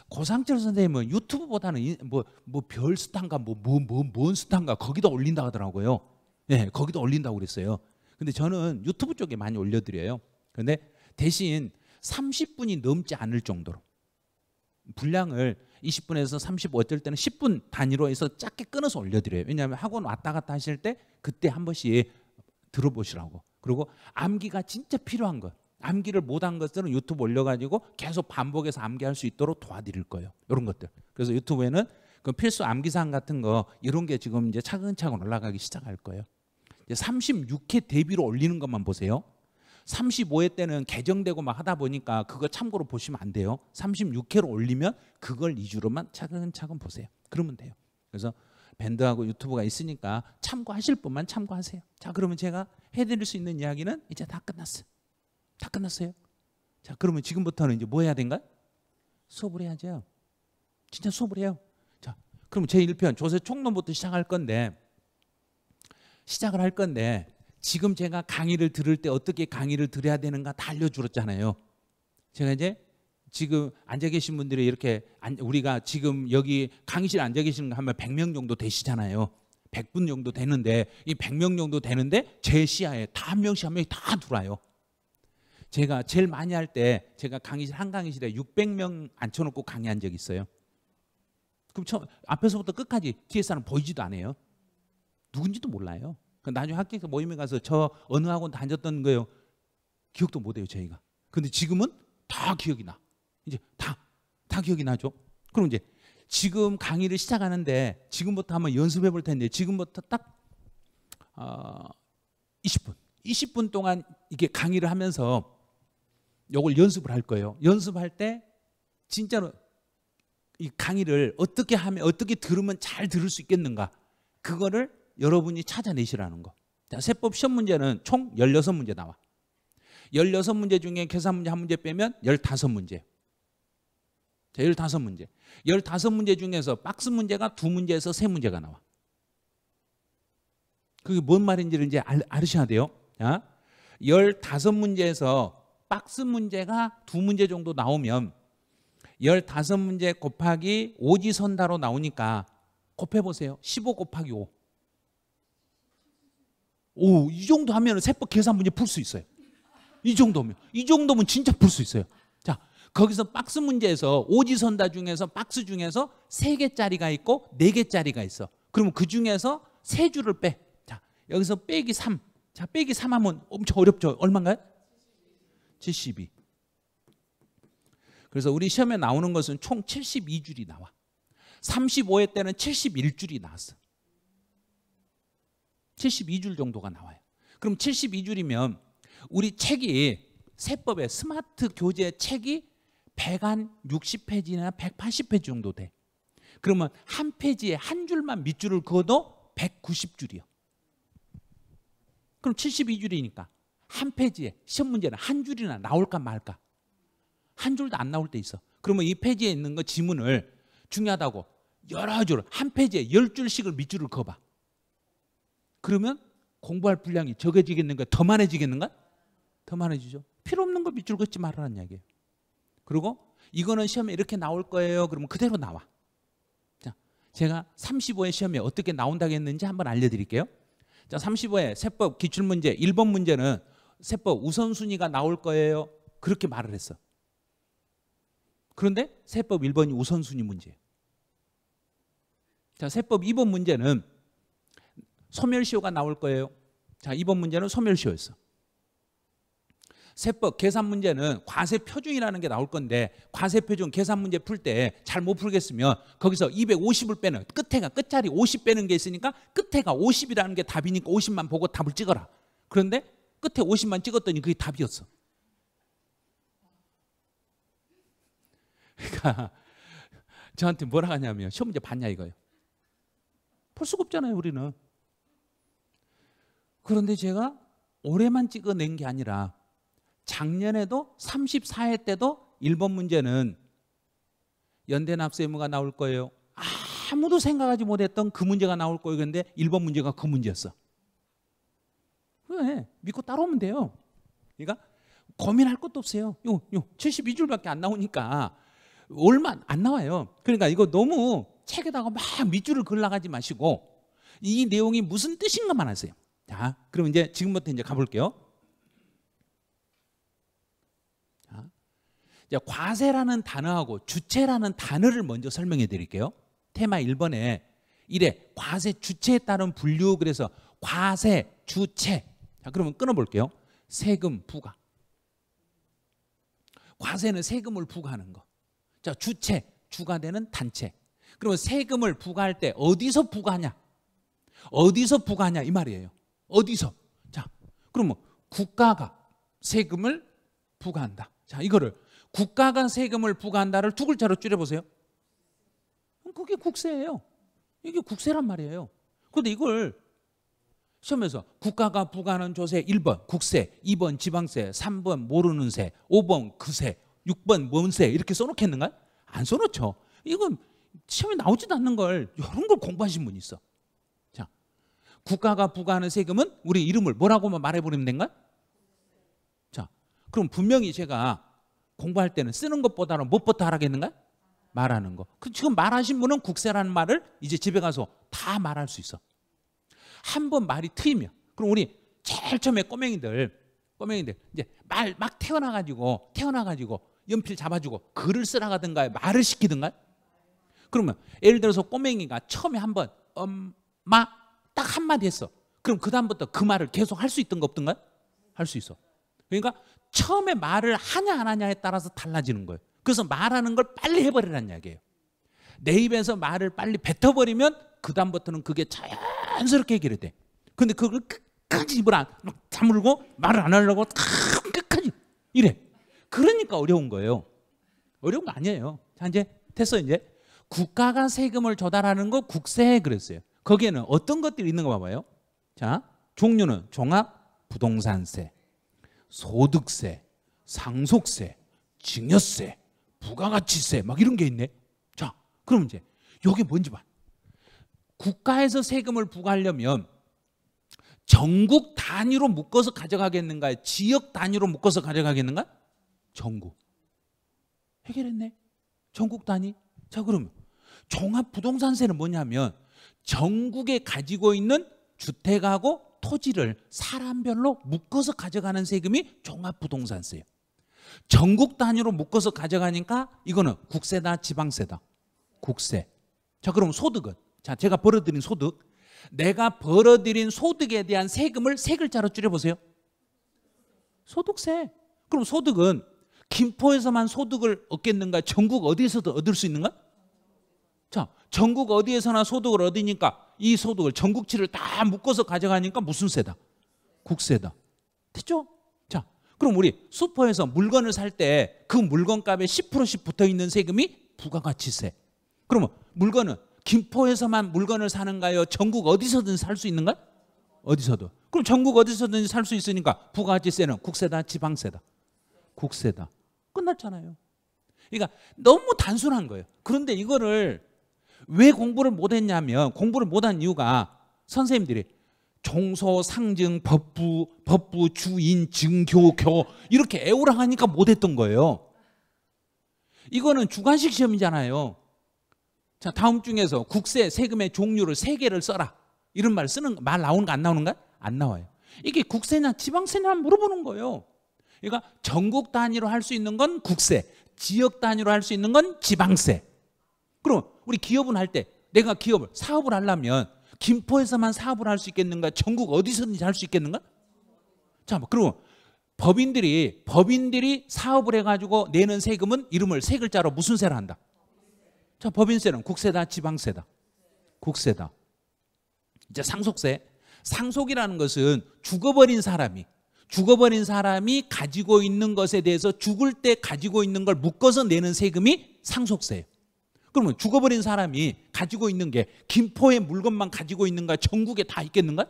고상철 선생님은 유튜브보다는 뭐 뭐별 스탄가 뭐 뭐뭔 뭐, 스탄가 거기다 올린다 하더라고요. 예, 네, 거기다 올린다고 그랬어요. 근데 저는 유튜브 쪽에 많이 올려드려요. 근데 대신 30분이 넘지 않을 정도로 분량을 20분에서 30 어쩔 때는 10분 단위로 해서 작게 끊어서 올려드려요. 왜냐하면 학원 왔다 갔다 하실 때 그때 한 번씩 들어보시라고. 그리고 암기가 진짜 필요한 것. 암기를 못한 것들은 유튜브 올려가지고 계속 반복해서 암기할 수 있도록 도와드릴 거예요. 이런 것들. 그래서 유튜브에는 그 필수 암기사항 같은 거 이런 게 지금 이제 차근차근 올라가기 시작할 거예요. 이제 36회 대비로 올리는 것만 보세요. 35회 때는 개정되고 막 하다 보니까 그거 참고로 보시면 안 돼요. 36회로 올리면 그걸 위주로만 차근차근 보세요. 그러면 돼요. 그래서 밴드하고 유튜브가 있으니까 참고하실 분만 참고하세요. 자, 그러면 제가 해드릴 수 있는 이야기는 이제 다 끝났어요. 다 끝났어요. 자, 그러면 지금부터는 이제 뭐 해야 된가요? 수업을 해야죠. 진짜 수업을 해요. 자, 그럼 제 1편 조세 총론부터 시작할 건데 시작을 할 건데 지금 제가 강의를 들을 때 어떻게 강의를 들어야 되는가 다 알려주었잖아요. 제가 이제 지금 앉아 계신 분들이 이렇게 우리가 지금 여기 강의실 앉아 계시는 거 하면 100명 정도 되시잖아요. 100분 정도 되는데 이 100명 정도 되는데 제 시야에 다 한 명씩 한 명이 다 들어와요. 제가 제일 많이 할 때 제가 강의실 한 강의실에 600명 앉혀놓고 강의한 적 있어요. 그럼 처음 앞에서부터 끝까지 뒤에 사람 보이지도 않아요. 누군지도 몰라요. 그 나중에 학교에서 모임에 가서 저 어느 학원 다녔던 거예요. 기억도 못해요 저희가. 근데 지금은 다 기억이 나. 이제 다, 다 기억이 나죠? 그럼 이제 지금 강의를 시작하는데 지금부터 한번 연습해 볼 텐데 지금부터 딱 어, 20분, 20분 동안 이게 강의를 하면서 요걸 연습을 할 거예요. 연습할 때 진짜로 이 강의를 어떻게 하면 어떻게 들으면 잘 들을 수 있겠는가? 그거를 여러분이 찾아내시라는 거. 자, 세법 시험 문제는 총 16문제 나와. 16문제 중에 계산 문제 한 문제 빼면 15문제. 자, 15문제. 15문제 중에서 박스 문제가 두 문제에서 세 문제가 나와. 그게 뭔 말인지를 이제 아 으셔야 돼요. 자, 15문제에서 박스 문제가 두 문제 정도 나오면 15문제 곱하기 오지선다로 나오니까 곱해보세요. 15 곱하기 5. 오, 이 정도 하면 세법 계산 문제 풀 수 있어요. 이 정도면. 이 정도면 진짜 풀 수 있어요. 거기서 박스 문제에서 오지선다 중에서 박스 중에서 세 개짜리가 있고 네 개짜리가 있어. 그러면 그 중에서 세 줄을 빼. 자, 여기서 빼기 3. 자, 빼기 3 하면 엄청 어렵죠. 얼마인가요? 72. 그래서 우리 시험에 나오는 것은 총 72줄이 나와. 35회 때는 71줄이 나왔어. 72줄 정도가 나와요. 그럼 72줄이면 우리 책이 세법의 스마트 교재 책이 100한 60페이지나 180페이지 정도 돼. 그러면 한 페이지에 한 줄만 밑줄을 그어도 190줄이요. 그럼 72줄이니까 한 페이지에 시험 문제는 한 줄이나 나올까 말까. 한 줄도 안 나올 때 있어. 그러면 이 페이지에 있는 거 지문을 중요하다고 여러 줄, 한 페이지에 열 줄씩을 밑줄을 그어봐. 그러면 공부할 분량이 적어지겠는가? 더 많아지겠는가? 더 많아지죠. 필요 없는 거 밑줄 긋지 말라는 이야기예요. 그리고 이거는 시험에 이렇게 나올 거예요. 그러면 그대로 나와. 자, 제가 35회 시험에 어떻게 나온다고 했는지 한번 알려드릴게요. 자, 35회 세법 기출문제 1번 문제는 세법 우선순위가 나올 거예요. 그렇게 말을 했어. 그런데 세법 1번이 우선순위 문제예요. 자, 세법 2번 문제는 소멸시효가 나올 거예요. 자, 2번 문제는 소멸시효였어. 세법 계산 문제는 과세 표준이라는 게 나올 건데 과세 표준 계산 문제 풀 때 잘 못 풀겠으면 거기서 250을 빼는 끝에가 끝자리 50 빼는 게 있으니까 끝에가 50이라는 게 답이니까 50만 보고 답을 찍어라. 그런데 끝에 50만 찍었더니 그게 답이었어. 그러니까 저한테 뭐라 하냐면 시험 문제 봤냐 이거예요. 볼 수가 없잖아요 우리는. 그런데 제가 올해만 찍어낸 게 아니라 작년에도 34회 때도 1번 문제는 연대 납세 의무가 나올 거예요. 아무도 생각하지 못했던 그 문제가 나올 거예요. 근데 1번 문제가 그 문제였어. 왜? 믿고 따라오면 돼요. 그러니까 고민할 것도 없어요. 요, 요 72줄밖에 안 나오니까 얼마 안 나와요. 그러니까 이거 너무 책에다가 막 밑줄을 글라가지 마시고 이 내용이 무슨 뜻인가만 하세요. 자, 그럼 이제 지금부터 이제 가볼게요. 이제 과세라는 단어하고 주체라는 단어를 먼저 설명해 드릴게요. 테마 1번에 1에 과세 주체에 따른 분류 그래서 과세 주체. 자, 그러면 끊어 볼게요. 세금 부과. 과세는 세금을 부과하는 거. 자, 주체 주가 되는 단체. 그러면 세금을 부과할 때 어디서 부과하냐? 어디서 부과하냐 이 말이에요. 어디서? 자, 그러면 국가가 세금을 부과한다. 자, 이거를 국가가 세금을 부과한다를 두 글자로 줄여보세요. 그게 국세예요. 이게 국세란 말이에요. 근데 이걸 시험에서 국가가 부과하는 조세 1번 국세, 2번 지방세, 3번 모르는 세, 5번 그세, 6번 뭔 세 이렇게 써놓겠는가요? 안 써놓죠. 이건 시험에 나오지도 않는 걸 이런 걸 공부하신 분이 있어. 자, 국가가 부과하는 세금은 우리 이름을 뭐라고만 말해버리면 된가요? 자, 그럼 분명히 제가 공부할 때는 쓰는 것보다는 무엇부터 하라겠는가? 말하는 거. 그 지금 말하신 분은 국세라는 말을 이제 집에 가서 다 말할 수 있어. 한 번 말이 트이면 그럼 우리 제일 처음에 꼬맹이들 꼬맹이들 이제 말 막 태어나 가지고 태어나 가지고 연필 잡아주고 글을 쓰라 가든가 말을 시키든가 그러면 예를 들어서 꼬맹이가 처음에 한 번 엄마 딱 한마디 했어. 그럼 그다음부터 그 말을 계속 할 수 있던가 없던가? 할 수 있어. 그러니까 처음에 말을 하냐 안 하냐에 따라서 달라지는 거예요. 그래서 말하는 걸 빨리 해버리라는 이야기예요. 내 입에서 말을 빨리 뱉어버리면 그 다음부터는 그게 자연스럽게 해결이 돼. 근데 그걸 끝까지 입을 안 다물고 말을 안 하려고 끝까지 이래. 그러니까 어려운 거예요. 어려운 거 아니에요. 자 이제 됐어 이제 국가가 세금을 조달하는 거 국세 그랬어요. 거기에는 어떤 것들이 있는가 봐봐요. 자 종류는 종합 부동산세, 소득세, 상속세, 증여세, 부가가치세 막 이런 게 있네. 자, 그럼 이제 여기 뭔지 봐. 국가에서 세금을 부과하려면 전국 단위로 묶어서 가져가겠는가? 지역 단위로 묶어서 가져가겠는가? 전국. 해결했네. 전국 단위. 자, 그러면 종합 부동산세는 뭐냐면 전국에 가지고 있는 주택하고 토지를 사람별로 묶어서 가져가는 세금이 종합부동산세예요. 전국 단위로 묶어서 가져가니까 이거는 국세다 지방세다. 국세. 자 그럼 소득은 자 제가 벌어들인 소득 내가 벌어들인 소득에 대한 세금을 세 글자로 줄여보세요. 소득세. 그럼 소득은 김포에서만 소득을 얻겠는가? 전국 어디에서도 얻을 수 있는가? 자, 전국 어디에서나 소득을 얻으니까 이 소득을 전국치를 다 묶어서 가져가니까 무슨 세다? 국세다. 됐죠? 자, 그럼 우리 슈퍼에서 물건을 살 때 그 물건값에 10%씩 붙어 있는 세금이 부가가치세. 그러면 물건은 김포에서만 물건을 사는가요? 전국 어디서든 살 수있는가 어디서도. 그럼 전국 어디서든 살 수 있으니까 부가가치세는 국세다, 지방세다. 국세다. 끝났잖아요. 그러니까 너무 단순한 거예요. 그런데 이거를 왜 공부를 못했냐면 공부를 못한 이유가 선생님들이 종소, 상증, 법부, 법부, 주인, 증교, 교 이렇게 애우라 하니까 못했던 거예요. 이거는 주관식 시험이잖아요. 자 다음 중에서 국세, 세금의 종류를 세 개를 써라 이런 말 쓰는 말 나오는 거안 나오는가? 안 나와요. 이게 국세냐 지방세냐 물어보는 거예요. 그러니까 전국 단위로 할 수 있는 건 국세, 지역 단위로 할 수 있는 건 지방세. 그럼 우리 기업은 할 때 내가 기업을 사업을 하려면 김포에서만 사업을 할 수 있겠는가? 전국 어디서든지 할 수 있겠는가? 자, 깐 뭐 그러면 법인들이 법인들이 사업을 해가지고 내는 세금은 이름을 세 글자로 무슨 세를 한다? 자 법인세는 국세다 지방세다 국세다 이제 상속세 상속이라는 것은 죽어버린 사람이 죽어버린 사람이 가지고 있는 것에 대해서 죽을 때 가지고 있는 걸 묶어서 내는 세금이 상속세예요 그러면 죽어버린 사람이 가지고 있는 게 김포의 물건만 가지고 있는가 전국에 다 있겠는가?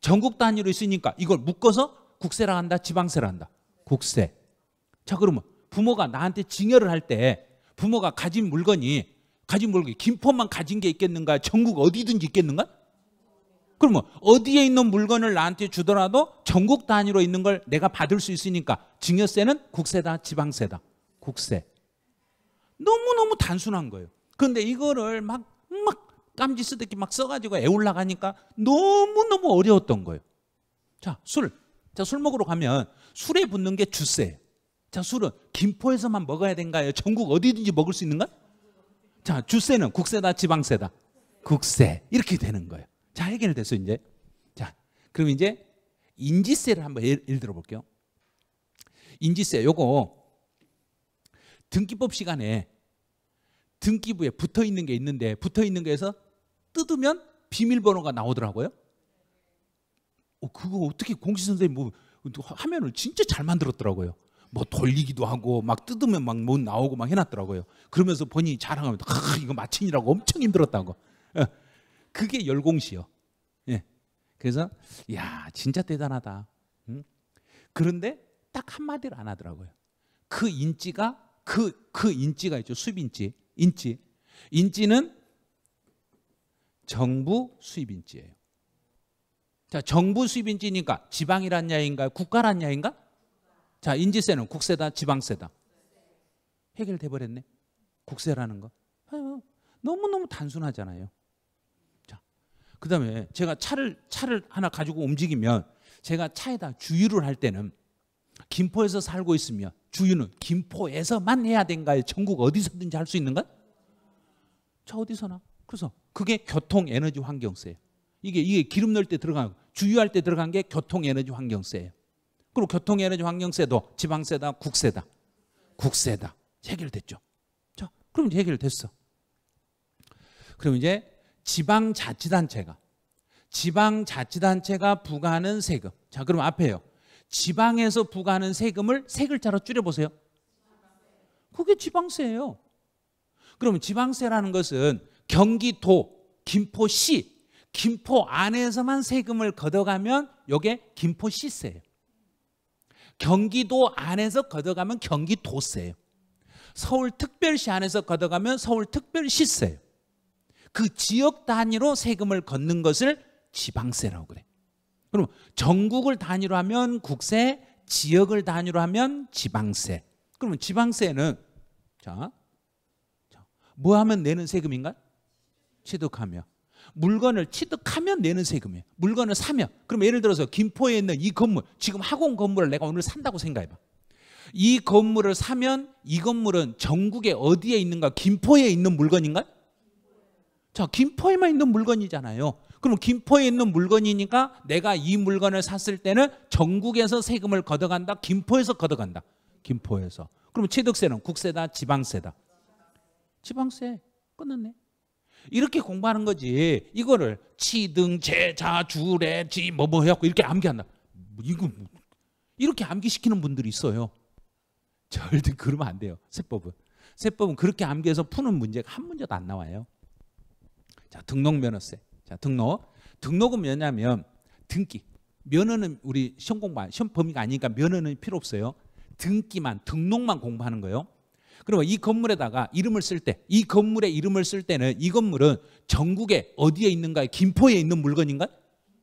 전국 단위로 있으니까 이걸 묶어서 국세라 한다 지방세라 한다 국세 자 그러면 부모가 나한테 증여를할 때 부모가 가진 물건이 가진 물건이 김포만 가진 게 있겠는가 전국 어디든지 있겠는가? 그러면 어디에 있는 물건을 나한테 주더라도 전국 단위로 있는 걸 내가 받을 수 있으니까 증여세는 국세다 지방세다 국세 너무너무 단순한 거예요. 근데 이거를 막, 막, 땀지 쓰듯이 막 써가지고 애올라가니까 너무너무 어려웠던 거예요. 자, 술. 자, 술 먹으러 가면 술에 붙는 게 주세. 자, 술은 김포에서만 먹어야 된가요? 전국 어디든지 먹을 수 있는가? 자, 주세는 국세다, 지방세다. 국세. 이렇게 되는 거예요. 자, 해결됐어, 요 이제. 자, 그럼 이제 인지세를 한번 예, 예를, 예를 들어 볼게요. 인지세, 요거 등기법 시간에 등기부에 붙어 있는 게 있는데 붙어 있는 거에서 뜯으면 비밀번호가 나오더라고요. 어, 그거 어떻게 공시 선생님 뭐 화면을 진짜 잘 만들었더라고요. 뭐 돌리기도 하고 막 뜯으면 막못 뭐 나오고 막 해놨더라고요. 그러면서 본인이 자랑하면서 아, 이거 마친이라고 엄청 힘들었다고. 예. 그게 열공시요. 예. 그래서 야 진짜 대단하다. 응? 그런데 딱 한마디를 안 하더라고요. 그 인지가 그, 그 인지가 있죠. 수입인지. 인지. 인지는 정부 수입인지예요. 자, 정부 수입인지니까 지방이란 야인가 요 국가란 야인가? 자, 인지세는 국세다, 지방세다. 해결돼 버렸네. 국세라는 거. 너무너무 단순하잖아요. 자. 그다음에 제가 차를 차를 하나 가지고 움직이면 제가 차에다 주유를 할 때는 김포에서 살고 있으며 주유는 김포에서만 해야 된가요? 전국 어디서든지 할 수 있는가? 자 어디서나. 그래서 그게 교통 에너지 환경세예요. 이게 이게 기름 넣을 때 들어간 주유할 때 들어간 게 교통 에너지 환경세예요. 그리고 교통 에너지 환경세도 지방세다 국세다 국세다 해결됐죠. 자 그럼 해결됐어. 그럼 이제 지방자치단체가 지방자치단체가 부과하는 세금. 자 그럼 앞에요. 지방에서 부과하는 세금을 세 글자로 줄여보세요. 그게 지방세예요. 그러면 지방세라는 것은 경기도, 김포시, 김포 안에서만 세금을 걷어가면 이게 김포시세예요. 경기도 안에서 걷어가면 경기도세예요. 서울특별시 안에서 걷어가면 서울특별시세예요. 그 지역 단위로 세금을 걷는 것을 지방세라고 그래. 그럼 전국을 단위로 하면 국세, 지역을 단위로 하면 지방세. 그러면 지방세는 자, 뭐 하면 내는 세금인가? 취득하며. 물건을 취득하면 내는 세금이에요. 물건을 사면. 그럼 예를 들어서 김포에 있는 이 건물, 지금 학원 건물을 내가 오늘 산다고 생각해 봐. 이 건물을 사면 이 건물은 전국에 어디에 있는가? 김포에 있는 물건인가? 자, 김포에만 있는 물건이잖아요. 그럼 김포에 있는 물건이니까 내가 이 물건을 샀을 때는 전국에서 세금을 걷어간다. 김포에서 걷어간다. 김포에서. 그럼 취득세는 국세다, 지방세다. 지방세 끝났네. 이렇게 공부하는 거지. 이거를 취등 제자 주례 지뭐뭐 뭐 해갖고 이렇게 암기한다. 이거 뭐, 이렇게 암기시키는 분들이 있어요. 절대 그러면 안 돼요. 세법은. 세법은 그렇게 암기해서 푸는 문제가 한 문제도 안 나와요. 자, 등록면허세. 자, 등록. 등록은 뭐냐면 등기. 면허는 우리 시험 공부 시험 범위가 아니니까 면허는 필요 없어요. 등기만 등록만 공부하는 거예요. 그러면이 건물에다가 이름을 쓸 때, 이건물에 이름을 쓸 때는 이 건물은 전국에 어디에 있는가요? 김포에 있는 물건인가?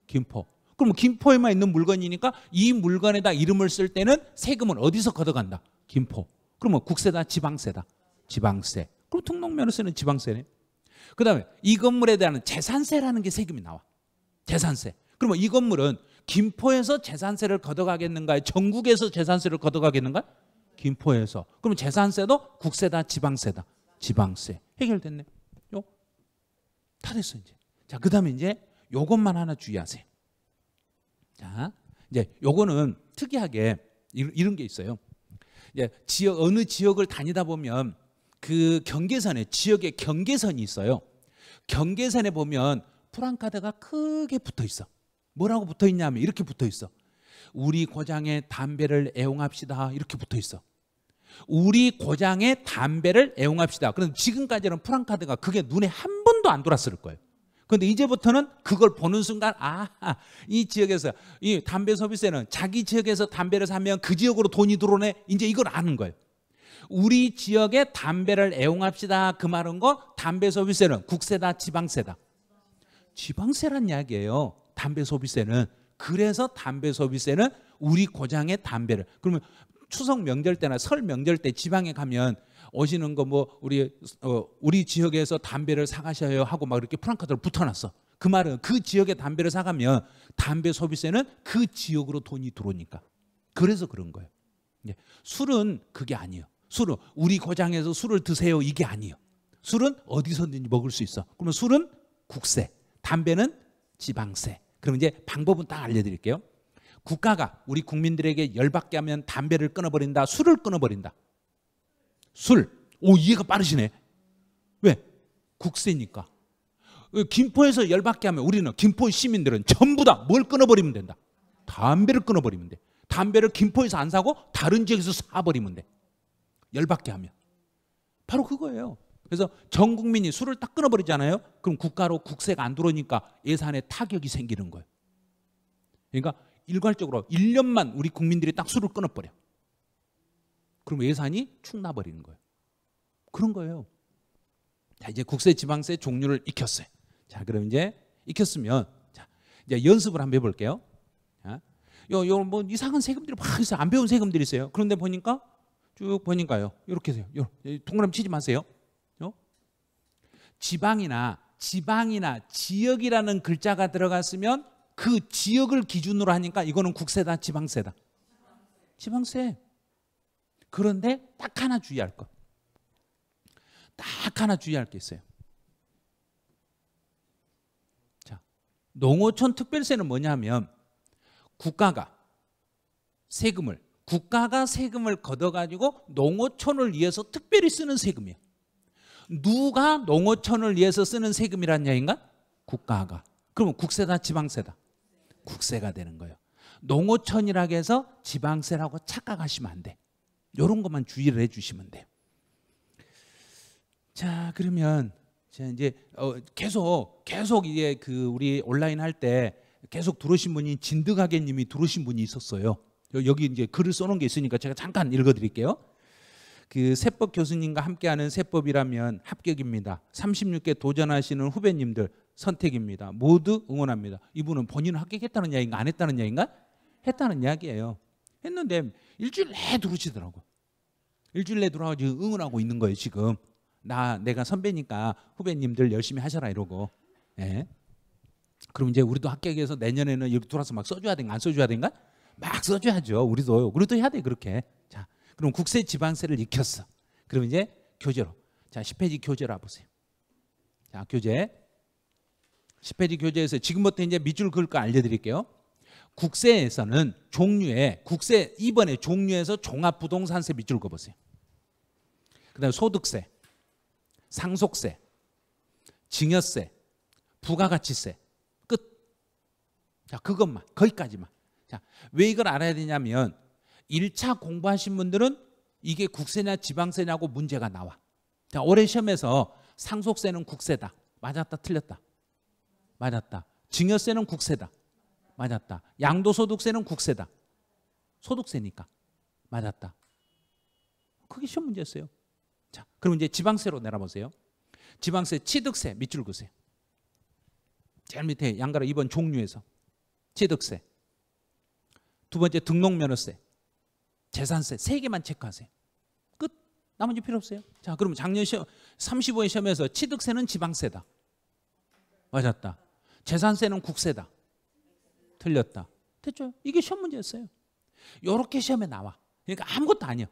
김포. 그러면 김포에만 있는 물건이니까 이 물건에다 이름을 쓸 때는 세금은 어디서 걷어간다? 김포. 그러면 국세다, 지방세다. 지방세. 그럼 등록면허세는 지방세네. 그 다음에 이 건물에 대한 재산세라는 게 세금이 나와. 재산세. 그러면 이 건물은 김포에서 재산세를 걷어가겠는가 전국에서 재산세를 걷어가겠는가 김포에서. 그럼 재산세도 국세다, 지방세다. 지방세. 해결됐네. 요. 다 됐어, 이제. 자, 그 다음에 이제 요것만 하나 주의하세요. 자, 이제 요거는 특이하게 이런 게 있어요. 이제 지역, 어느 지역을 다니다 보면 그 경계선에 지역의 경계선이 있어요. 경계선에 보면 프랑카드가 크게 붙어 있어. 뭐라고 붙어 있냐면 이렇게 붙어 있어. 우리 고장의 담배를 애용합시다. 이렇게 붙어 있어. 우리 고장의 담배를 애용합시다. 그런데 지금까지는 프랑카드가 그게 눈에 한 번도 안 돌았을 거예요. 그런데 이제부터는 그걸 보는 순간 아, 이 지역에서 이 담배 소비세는 자기 지역에서 담배를 사면 그 지역으로 돈이 들어오네. 이제 이걸 아는 거예요. 우리 지역에 담배를 애용합시다 그 말은 거 담배 소비세는 국세다 지방세다. 지방세란 이야기예요. 담배 소비세는 그래서 담배 소비세는 우리 고장의 담배를 그러면 추석 명절 때나 설 명절 때 지방에 가면 오시는 거 뭐 우리 어, 우리 지역에서 담배를 사가셔요 하고 막 이렇게 프랑카드를 붙어놨어그 말은 그 지역에 담배를 사가면 담배 소비세는 그 지역으로 돈이 들어오니까. 그래서 그런 거예요. 예. 술은 그게 아니에요. 술은 우리 고장에서 술을 드세요 이게 아니에요. 술은 어디서든지 먹을 수 있어. 그러면 술은 국세, 담배는 지방세. 그럼 이제 방법은 딱 알려드릴게요. 국가가 우리 국민들에게 열받게 하면 담배를 끊어버린다, 술을 끊어버린다. 술. 오 이해가 빠르시네. 왜? 국세니까. 김포에서 열받게 하면 우리는 김포 시민들은 전부 다 뭘 끊어버리면 된다. 담배를 끊어버리면 돼. 담배를 김포에서 안 사고 다른 지역에서 사버리면 돼. 열받게 하면. 바로 그거예요. 그래서 전 국민이 술을 딱 끊어버리잖아요. 그럼 국가로 국세가 안 들어오니까 예산에 타격이 생기는 거예요. 그러니까 일괄적으로 1년만 우리 국민들이 딱 술을 끊어버려. 그럼 예산이 축나버리는 거예요. 그런 거예요. 자, 이제 국세 지방세 종류를 익혔어요. 자, 그럼 이제 익혔으면 자, 이제 연습을 한번 해볼게요. 자, 요, 요, 뭐 이상한 세금들이 막 있어요. 안 배운 세금들이 있어요. 그런데 보니까 쭉 보니까요. 이렇게 해서요. 동그라미 치지 마세요. 요? 지방이나 지방이나 지역이라는 글자가 들어갔으면 그 지역을 기준으로 하니까 이거는 국세다 지방세다. 지방세. 그런데 딱 하나 주의할 것. 딱 하나 주의할 게 있어요. 자, 농어촌 특별세는 뭐냐면 국가가 세금을 국가가 세금을 걷어가지고 농어촌을 위해서 특별히 쓰는 세금이에요. 누가 농어촌을 위해서 쓰는 세금이란 얘인가? 국가가. 그러면 국세다 지방세다? 국세가 되는 거예요. 농어촌이라고 해서 지방세라고 착각하시면 안 돼. 이런 것만 주의를 해주시면 돼요. 자 그러면 자 이제 어 계속 계속 이제 그 우리 온라인 할 때 계속 들어오신 분이 진드가게님이 들어오신 분이 있었어요. 여기 이제 글을 써놓은 게 있으니까 제가 잠깐 읽어드릴게요. 그 세법 교수님과 함께하는 세법이라면 합격입니다. 36개 도전하시는 후배님들 선택입니다. 모두 응원합니다. 이분은 본인 합격했다는 이야기인가 안 했다는 이야기인가? 했다는 이야기예요. 했는데 일주일 내 들어오시더라고. 일주일 내들어와가 응원하고 있는 거예요 지금. 나 내가 선배니까 후배님들 열심히 하셔라 이러고. 예. 그럼 이제 우리도 합격해서 내년에는 여기 돌아서 막 써줘야 된가 안 써줘야 된가? 막 써줘야죠. 우리도 우리도 해야 돼 그렇게. 자, 그럼 국세 지방세를 익혔어. 그럼 이제 교재로. 자, 10페이지 교재로 와보세요. 자, 교재. 10페이지 교재에서 지금부터 이제 밑줄 그을거 알려드릴게요. 국세에서는 종류에 국세 이번에 종류에서 종합부동산세 밑줄 그어보세요. 그다음 소득세, 상속세, 증여세, 부가가치세 끝. 자 그것만 거기까지만. 자, 왜 이걸 알아야 되냐면 1차 공부하신 분들은 이게 국세냐 지방세냐고 문제가 나와. 자, 올해 시험에서 상속세는 국세다. 맞았다 틀렸다. 맞았다. 증여세는 국세다. 맞았다. 양도소득세는 국세다. 소득세니까. 맞았다. 그게 시험 문제였어요. 자, 그럼 이제 지방세로 내려보세요. 지방세 취득세 밑줄 그세요. 제일 밑에 양가로 이번 종류에서 취득세. 두 번째 등록면허세, 재산세 세 개만 체크하세요. 끝. 나머지 필요 없어요. 자, 그럼 작년 시험 35회 시험에서 취득세는 지방세다. 맞았다. 재산세는 국세다. 틀렸다. 됐죠? 이게 시험 문제였어요. 요렇게 시험에 나와. 그러니까 아무것도 아니야.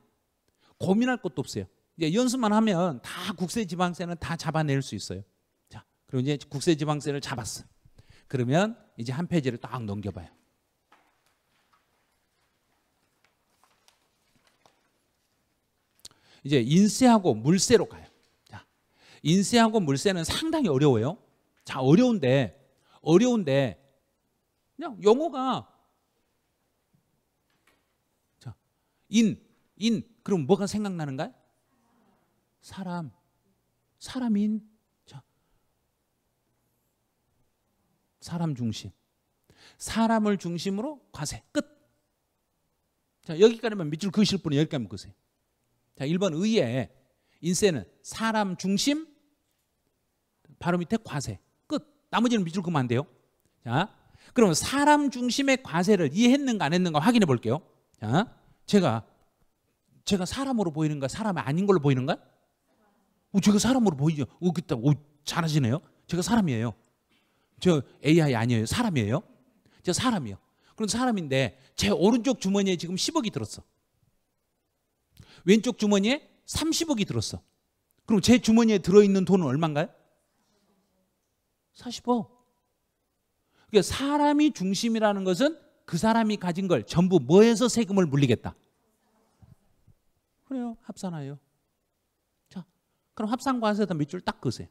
고민할 것도 없어요. 이제 연습만 하면 다 국세 지방세는 다 잡아낼 수 있어요. 자, 그럼 이제 국세 지방세를 잡았어. 그러면 이제 한 페이지를 딱 넘겨봐요. 이제 인세하고 물세로 가요. 자, 인세하고 물세는 상당히 어려워요. 자, 어려운데 어려운데 그냥 영어가 자, 인, 인 그럼 뭐가 생각나는가요? 사람, 사람인 자, 사람 중심, 사람을 중심으로 과세 끝. 자 여기까지만 밑줄 그으실 분은 여기까지만 그으세요. 자, 1번 의에 인세는 사람 중심 바로 밑에 과세. 끝. 나머지는 밑줄 그만 돼요. 자. 그럼 사람 중심의 과세를 이해했는가 안 했는가 확인해 볼게요. 자. 제가 제가 사람으로 보이는가 사람 아닌 걸로 보이는가? 어, 제가 사람으로 보이죠. 오, 그때 오, 잘하시네요. 제가 사람이에요. 저 AI 아니에요. 사람이에요. 저 사람이요. 그런 사람인데 제 오른쪽 주머니에 지금 10억이 들었어. 왼쪽 주머니에 30억이 들었어. 그럼 제 주머니에 들어있는 돈은 얼마인가요? 40억. 그러니까 사람이 중심이라는 것은 그 사람이 가진 걸 전부 뭐에서 세금을 물리겠다. 그래요. 합산하여. 자, 그럼 합산과세다 몇줄딱 그으세요.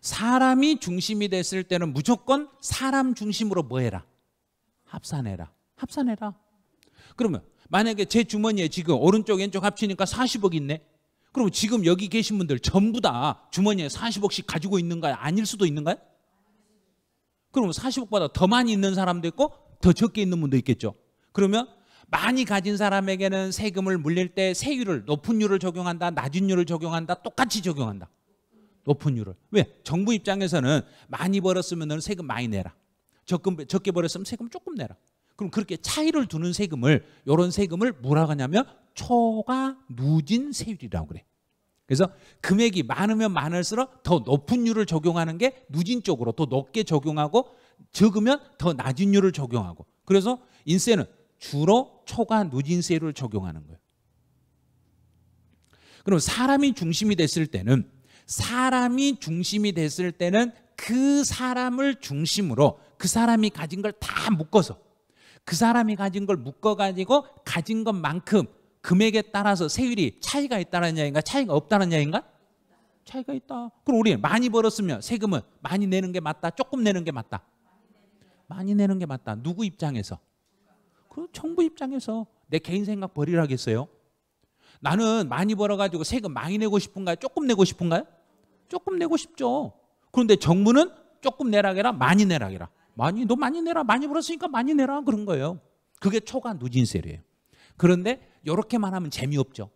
사람이 중심이 됐을 때는 무조건 사람 중심으로 뭐 해라? 합산해라. 합산해라. 그러면 만약에 제 주머니에 지금 오른쪽 왼쪽 합치니까 40억 있네. 그럼 지금 여기 계신 분들 전부 다 주머니에 40억씩 가지고 있는가요? 아닐 수도 있는가요? 그럼 40억보다 더 많이 있는 사람도 있고 더 적게 있는 분도 있겠죠. 그러면 많이 가진 사람에게는 세금을 물릴 때 세율을 높은 율을 적용한다, 낮은 율을 적용한다, 똑같이 적용한다. 높은 율을. 왜? 정부 입장에서는 많이 벌었으면 세금 많이 내라. 적금, 적게 벌었으면 세금 조금 내라. 그럼 그렇게 차이를 두는 세금을 이런 세금을 뭐라고 하냐면 초과 누진 세율이라고 그래. 그래서 금액이 많으면 많을수록 더 높은 율을 적용하는 게 누진 쪽으로 더 높게 적용하고 적으면 더 낮은 율을 적용하고 그래서 인세는 주로 초과 누진세율을 적용하는 거예요. 그럼 사람이 중심이 됐을 때는 사람이 중심이 됐을 때는 그 사람을 중심으로 그 사람이 가진 걸 다 묶어서 그 사람이 가진 걸 묶어가지고 가진 것만큼 금액에 따라서 세율이 차이가 있다는 얘기인가 차이가 없다는 얘기인가? 차이가 있다. 그럼 우리 많이 벌었으면 세금은 많이 내는 게 맞다. 조금 내는 게 맞다. 많이 내는 게 맞다. 누구 입장에서? 그 정부 입장에서 내 개인 생각 버리라겠어요? 나는 많이 벌어가지고 세금 많이 내고 싶은가요? 조금 내고 싶은가요? 조금 내고 싶죠. 그런데 정부는 조금 내라게라 많이 내라게라. 많이 너 많이 내라 많이 벌었으니까 많이 내라 그런 거예요. 그게 초과 누진세례예요. 그런데 이렇게만 하면 재미없죠.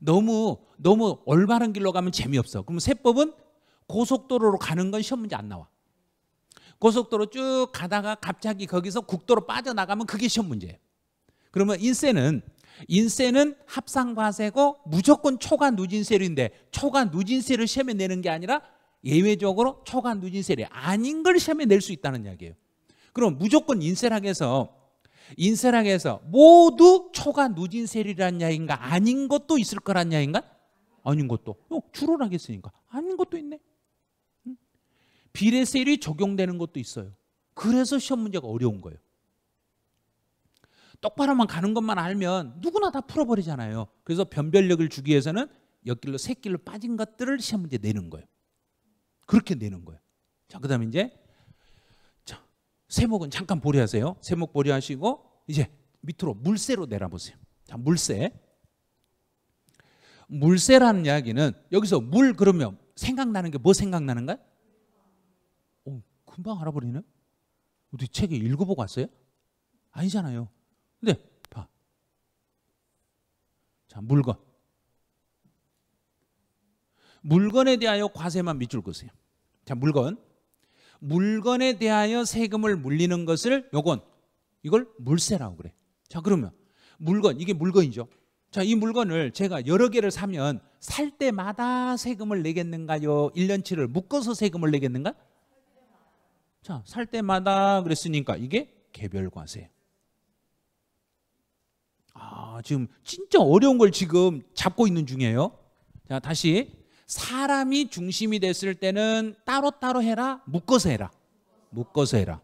너무 너무 올바른 길로 가면 재미없어. 그럼 세법은 고속도로로 가는 건 시험 문제 안 나와. 고속도로 쭉 가다가 갑자기 거기서 국도로 빠져나가면 그게 시험 문제예요. 그러면 인세는 인세는 합산과세고 무조건 초과 누진세율인데 초과 누진세를 시험에 내는 게 아니라 예외적으로 초과 누진세례 아닌 걸 시험에 낼 수 있다는 이야기예요. 그럼 무조건 인세락에서 인세락에서 모두 초과 누진세리라는 야인가 아닌 것도 있을 거란 야인가? 아닌 것도 어, 주로라겠으니까 아닌 것도 있네. 비례세율이 적용되는 것도 있어요. 그래서 시험 문제가 어려운 거예요. 똑바로만 가는 것만 알면 누구나 다 풀어버리잖아요. 그래서 변별력을 주기 위해서는 옆길로 새길로 빠진 것들을 시험 문제 내는 거예요. 그렇게 내는 거예요. 자, 그 다음에 이제 자, 세목은 잠깐 보류하세요. 세목 보류하시고 이제 밑으로 물세로 내려보세요. 자, 물세. 물세라는 이야기는 여기서 물 그러면 생각나는 게 뭐 생각나는가요? 오, 어, 금방 알아버리네. 어디 책에 읽어보고 왔어요? 아니잖아요. 근데 봐. 자, 물건. 물건에 대하여 과세만 밑줄 그으세요. 자, 물건. 물건에 대하여 세금을 물리는 것을 요건 이걸 물세라고 그래. 자, 그러면 물건 이게 물건이죠. 자, 이 물건을 제가 여러 개를 사면 살 때마다 세금을 내겠는가요? 1년치를 묶어서 세금을 내겠는가? 자, 살 때마다 그랬으니까 이게 개별 과세. 아, 지금 진짜 어려운 걸 지금 잡고 있는 중이에요. 자, 다시 사람이 중심이 됐을 때는 따로따로 해라, 묶어서 해라. 묶어서 해라.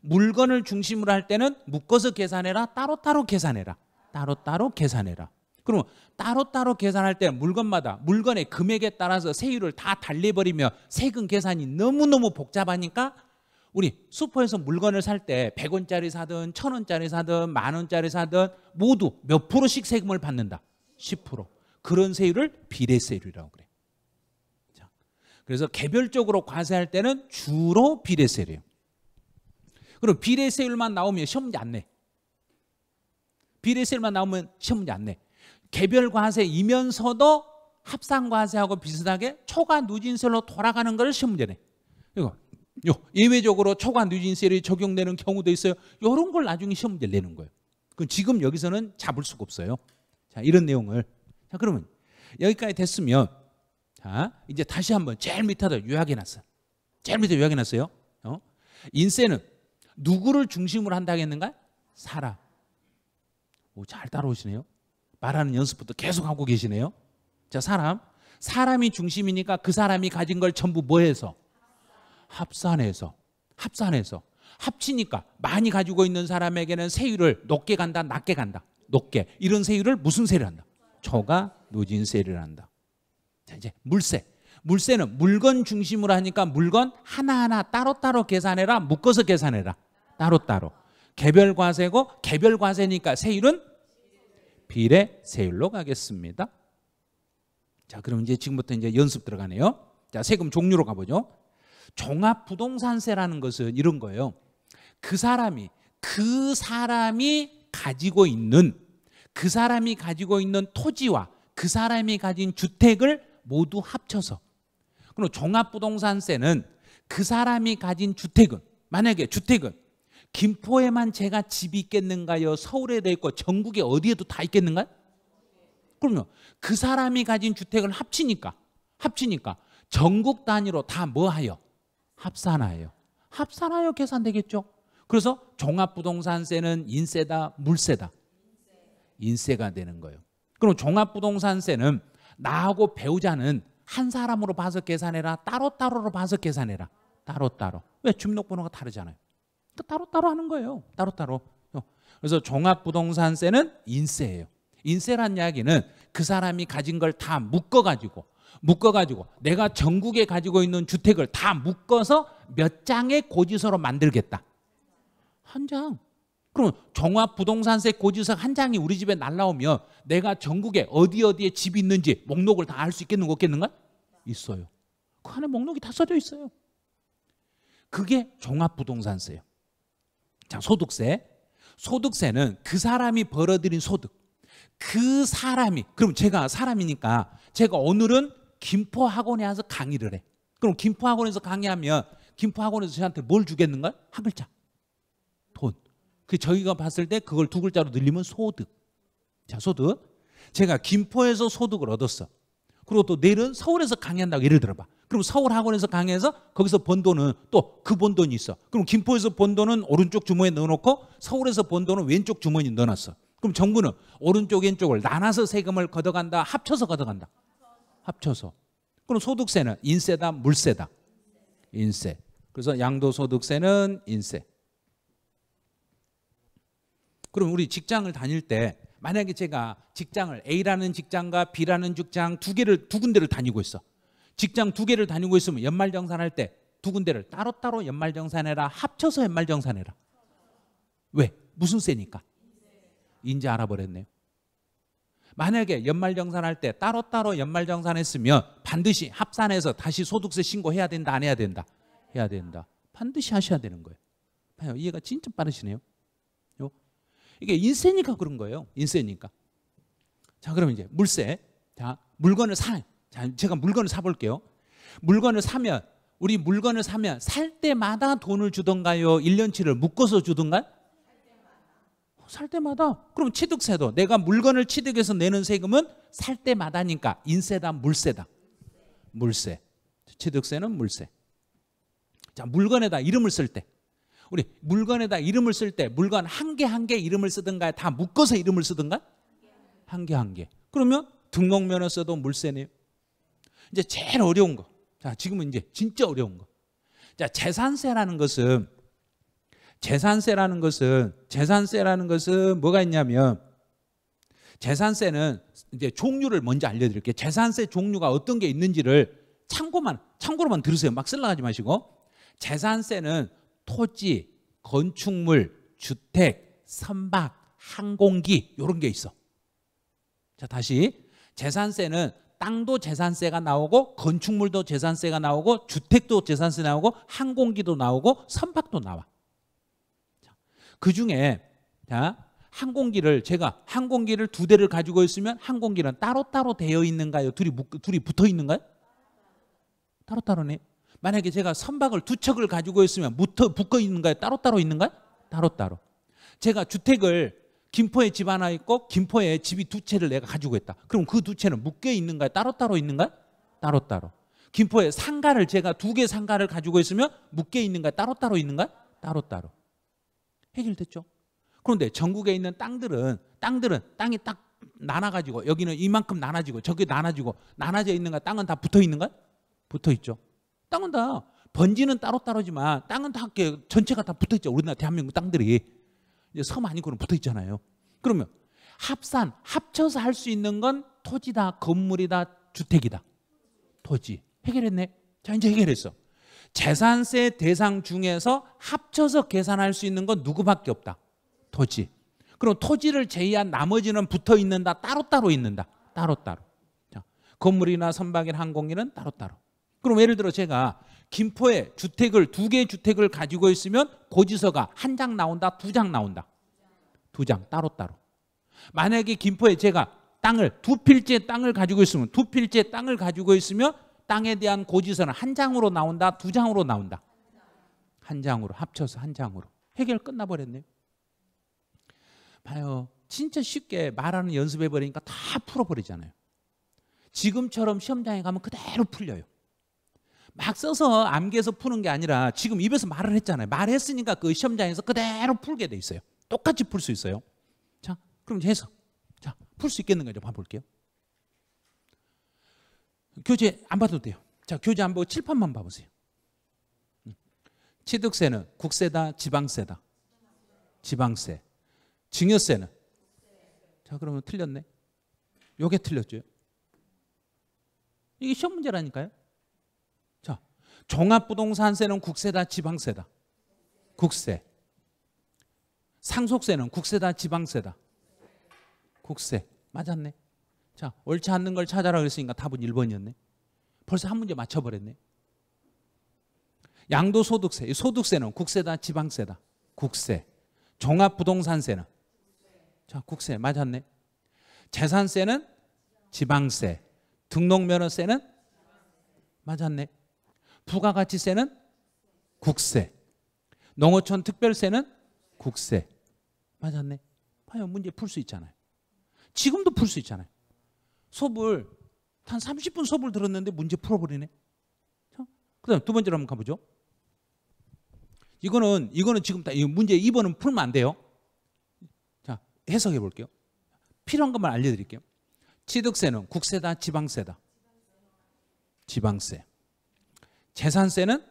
물건을 중심으로 할 때는 묶어서 계산해라, 따로따로 계산해라. 따로따로 계산해라. 그러면 따로따로 계산할 때 물건마다 물건의 금액에 따라서 세율을 다달리버리며 세금 계산이 너무너무 복잡하니까 우리 슈퍼에서 물건을 살 때 100원짜리 사든 1000원짜리 사든 만원짜리 사든 모두 몇 프로씩 세금을 받는다. 10%. 그런 세율을 비례세율이라고 그래요. 자, 그래서 개별적으로 과세할 때는 주로 비례세율이에요. 그럼 비례세율만 나오면 시험 문제 안 내. 비례세율만 나오면 시험 문제 안 내. 개별 과세이면서도 합산 과세하고 비슷하게 초과 누진세로 돌아가는 걸 시험 문제 내. 이거 요 예외적으로 초과 누진세율이 적용되는 경우도 있어요. 이런 걸 나중에 시험 문제 내는 거예요. 그럼 지금 여기서는 잡을 수가 없어요. 자, 이런 내용을 자, 그러면 여기까지 됐으면 자, 이제 다시 한번 제일 밑에다 요약해 놨어. 제일 밑에 요약해 놨어요. 어? 인세는 누구를 중심으로 한다 겠는가 사람. 오, 잘 따라오시네요. 말하는 연습부터 계속 하고 계시네요. 자, 사람. 사람이 중심이니까 그 사람이 가진 걸 전부 뭐 해서? 합산해서. 합산해서. 합치니까 많이 가지고 있는 사람에게는 세율을 높게 간다, 낮게 간다. 높게. 이런 세율을 무슨 세를 한다? 초가 노진세를 한다. 자, 이제 물세. 물세는 물건 중심으로 하니까 물건 하나하나 따로따로 계산해라. 묶어서 계산해라. 따로따로. 개별 과세고 개별 과세니까 세율은 비례 세율로 가겠습니다. 자, 그럼 이제 지금부터 이제 연습 들어가네요. 자, 세금 종류로 가보죠. 종합 부동산세라는 것은 이런 거예요. 그 사람이 그 사람이 가지고 있는 그 사람이 가지고 있는 토지와 그 사람이 가진 주택을 모두 합쳐서 그럼 종합부동산세는 그 사람이 가진 주택은 만약에 주택은 김포에만 제가 집이 있겠는가요? 서울에도 있고 전국에 어디에도 다 있겠는가요? 그러면 그 사람이 가진 주택을 합치니까 합치니까 전국 단위로 다 뭐하여? 합산하여. 합산하여 계산되겠죠. 그래서 종합부동산세는 인세다, 물세다. 인세가 되는 거예요. 그럼 종합부동산세는 나하고 배우자는 한 사람으로 봐서 계산해라 따로따로로 봐서 계산해라 따로따로 왜 주민등록번호가 다르잖아요 따로따로 따로 하는 거예요 따로 따로. 그래서 종합부동산세는 인세예요 인세란 이야기는 그 사람이 가진 걸 다 묶어가지고 묶어가지고 내가 전국에 가지고 있는 주택을 다 묶어서 몇 장의 고지서로 만들겠다 한장 그럼 종합부동산세 고지서 한 장이 우리 집에 날라오면 내가 전국에 어디 어디에 집이 있는지 목록을 다 알 수 있겠는 가 없겠는가? 있어요. 그 안에 목록이 다 써져 있어요. 그게 종합부동산세예요. 자, 소득세. 소득세는 그 사람이 벌어들인 소득. 그 사람이 그럼 제가 사람이니까 제가 오늘은 김포 학원에 와서 강의를 해. 그럼 김포 학원에서 강의하면 김포 학원에서 저한테 뭘 주겠는가요? 한 글자. 그 저희가 봤을 때 그걸 두 글자로 늘리면 소득. 자, 소득. 제가 김포에서 소득을 얻었어. 그리고 또 내일은 서울에서 강의한다고 예를 들어봐. 그럼 서울 학원에서 강의해서 거기서 번 돈은 또 그 번 돈이 있어. 그럼 김포에서 번 돈은 오른쪽 주머니에 넣어놓고 서울에서 번 돈은 왼쪽 주머니에 넣어놨어. 그럼 정부는 오른쪽 왼쪽을 나눠서 세금을 걷어간다 합쳐서 걷어간다 합쳐서 그럼 소득세는 인세다 물세다 인세 그래서 양도소득세는 인세 그럼 우리 직장을 다닐 때 만약에 제가 직장을 A라는 직장과 B라는 직장 두 개를 두 군데를 다니고 있어. 직장 두 개를 다니고 있으면 연말정산할 때 두 군데를 따로따로 연말정산해라 합쳐서 연말정산해라. 왜? 무슨 세니까? 인제 알아버렸네요. 만약에 연말정산할 때 따로따로 연말정산했으면 반드시 합산해서 다시 소득세 신고해야 된다 안 해야 된다? 해야 된다. 반드시 하셔야 되는 거예요. 봐요. 이해가 진짜 빠르시네요. 이게 인세니까 그런 거예요. 인세니까. 자, 그러면 이제 물세. 자, 물건을 사. 자, 제가 물건을 사볼게요. 물건을 사면, 우리 물건을 사면 살 때마다 돈을 주던가요? 1년치를 묶어서 주던가요? 살 때마다. 그럼 취득세도. 내가 물건을 취득해서 내는 세금은 살 때마다니까. 인세다, 물세다. 물세. 취득세는 물세. 자, 물건에다 이름을 쓸 때. 우리 물건에다 이름을 쓸 때 물건 한 개 한 개 이름을 쓰든가 다 묶어서 이름을 쓰든가 한 개 한 개. 그러면 등록면허 써도 물세네요. 이제 제일 어려운 거. 자, 지금은 이제 진짜 어려운 거. 자, 재산세라는 것은 재산세라는 것은 재산세라는 것은 뭐가 있냐면 재산세는 이제 종류를 먼저 알려드릴게요. 재산세 종류가 어떤 게 있는지를 참고만 참고로만 들으세요. 막 쓸라가지 마시고 재산세는 토지, 건축물, 주택, 선박, 항공기 이런 게 있어. 자 다시 재산세는 땅도 재산세가 나오고 건축물도 재산세가 나오고 주택도 재산세 나오고 항공기도 나오고 선박도 나와. 그 중에 자 항공기를 제가 항공기를 두 대를 가지고 있으면 항공기는 따로따로 되어 있는가요? 둘이, 둘이 붙어 있는가요? 따로따로네. 만약에 제가 선박을 두 척을 가지고 있으면 붙어, 묶어 있는가요? 따로따로 있는가요? 따로따로. 제가 주택을 김포에 집 하나 있고 김포에 집이 두 채를 내가 가지고 있다. 그럼 그 두 채는 묶여 있는가요? 따로따로 있는가요? 따로따로. 김포에 상가를 제가 두 개 상가를 가지고 있으면 묶여 있는가요? 따로따로 있는가요? 따로따로. 해결됐죠? 그런데 전국에 있는 땅들은 땅들은 땅이 딱 나눠가지고 여기는 이만큼 나눠지고 저기 나눠지고 나눠져 있는가 땅은 다 붙어 있는가? 붙어 있죠. 땅은 다 번지는 따로따로지만 땅은 다 함께 전체가 다 붙어 있죠. 우리나라 대한민국 땅들이 이제 섬 아니고는 붙어 있잖아요. 그러면 합산 합쳐서 할 수 있는 건 토지다, 건물이다, 주택이다. 토지 해결했네. 자 이제 해결했어. 재산세 대상 중에서 합쳐서 계산할 수 있는 건 누구밖에 없다. 토지. 그럼 토지를 제외한 나머지는 붙어 있는다. 따로따로 있는다. 따로따로. 자, 건물이나 선박이나 항공기는 따로따로. 그럼 예를 들어 제가 김포에 주택을 두 개의 주택을 가지고 있으면 고지서가 한 장 나온다, 두 장 나온다. 두 장 따로따로. 만약에 김포에 제가 땅을 두 필지의 땅을 가지고 있으면 두 필지의 땅을 가지고 있으면 땅에 대한 고지서는 한 장으로 나온다, 두 장으로 나온다. 한 장으로 합쳐서 한 장으로 해결 끝나버렸네요. 봐요. 진짜 쉽게 말하는 연습해버리니까 다 풀어버리잖아요. 지금처럼 시험장에 가면 그대로 풀려요. 막 써서 암기해서 푸는 게 아니라 지금 입에서 말을 했잖아요. 말했으니까 그 시험장에서 그대로 풀게 돼 있어요. 똑같이 풀 수 있어요. 자, 그럼 이제 해서 자, 풀 수 있겠는가 좀 봐볼게요. 교재 안 봐도 돼요. 자, 교재 안 보고 칠판만 봐보세요. 취득세는 국세다, 지방세다. 지방세. 증여세는 자, 그러면 틀렸네. 요게 틀렸죠. 이게 시험 문제라니까요. 종합부동산세는 국세다 지방세다. 국세. 상속세는 국세다 지방세다. 국세. 맞았네. 자, 옳지 않는 걸 찾아라 그랬으니까 답은 1번이었네. 벌써 한 문제 맞춰버렸네. 양도소득세. 소득세는 국세다 지방세다. 국세. 종합부동산세는 자, 국세 맞았네. 재산세는 지방세. 등록면허세는 맞았네. 부가가치세는 국세. 농어촌 특별세는 국세. 맞았네. 봐요. 문제 풀 수 있잖아요. 지금도 풀 수 있잖아요. 수업을 30분 수업 들었는데 문제 풀어버리네. 그다음 두 번째로 한번 가보죠. 이거는 이거는 지금 다 문제 2번은 풀면 안 돼요. 자 해석해 볼게요. 필요한 것만 알려드릴게요. 취득세는 국세다, 지방세다. 지방세. 재산세는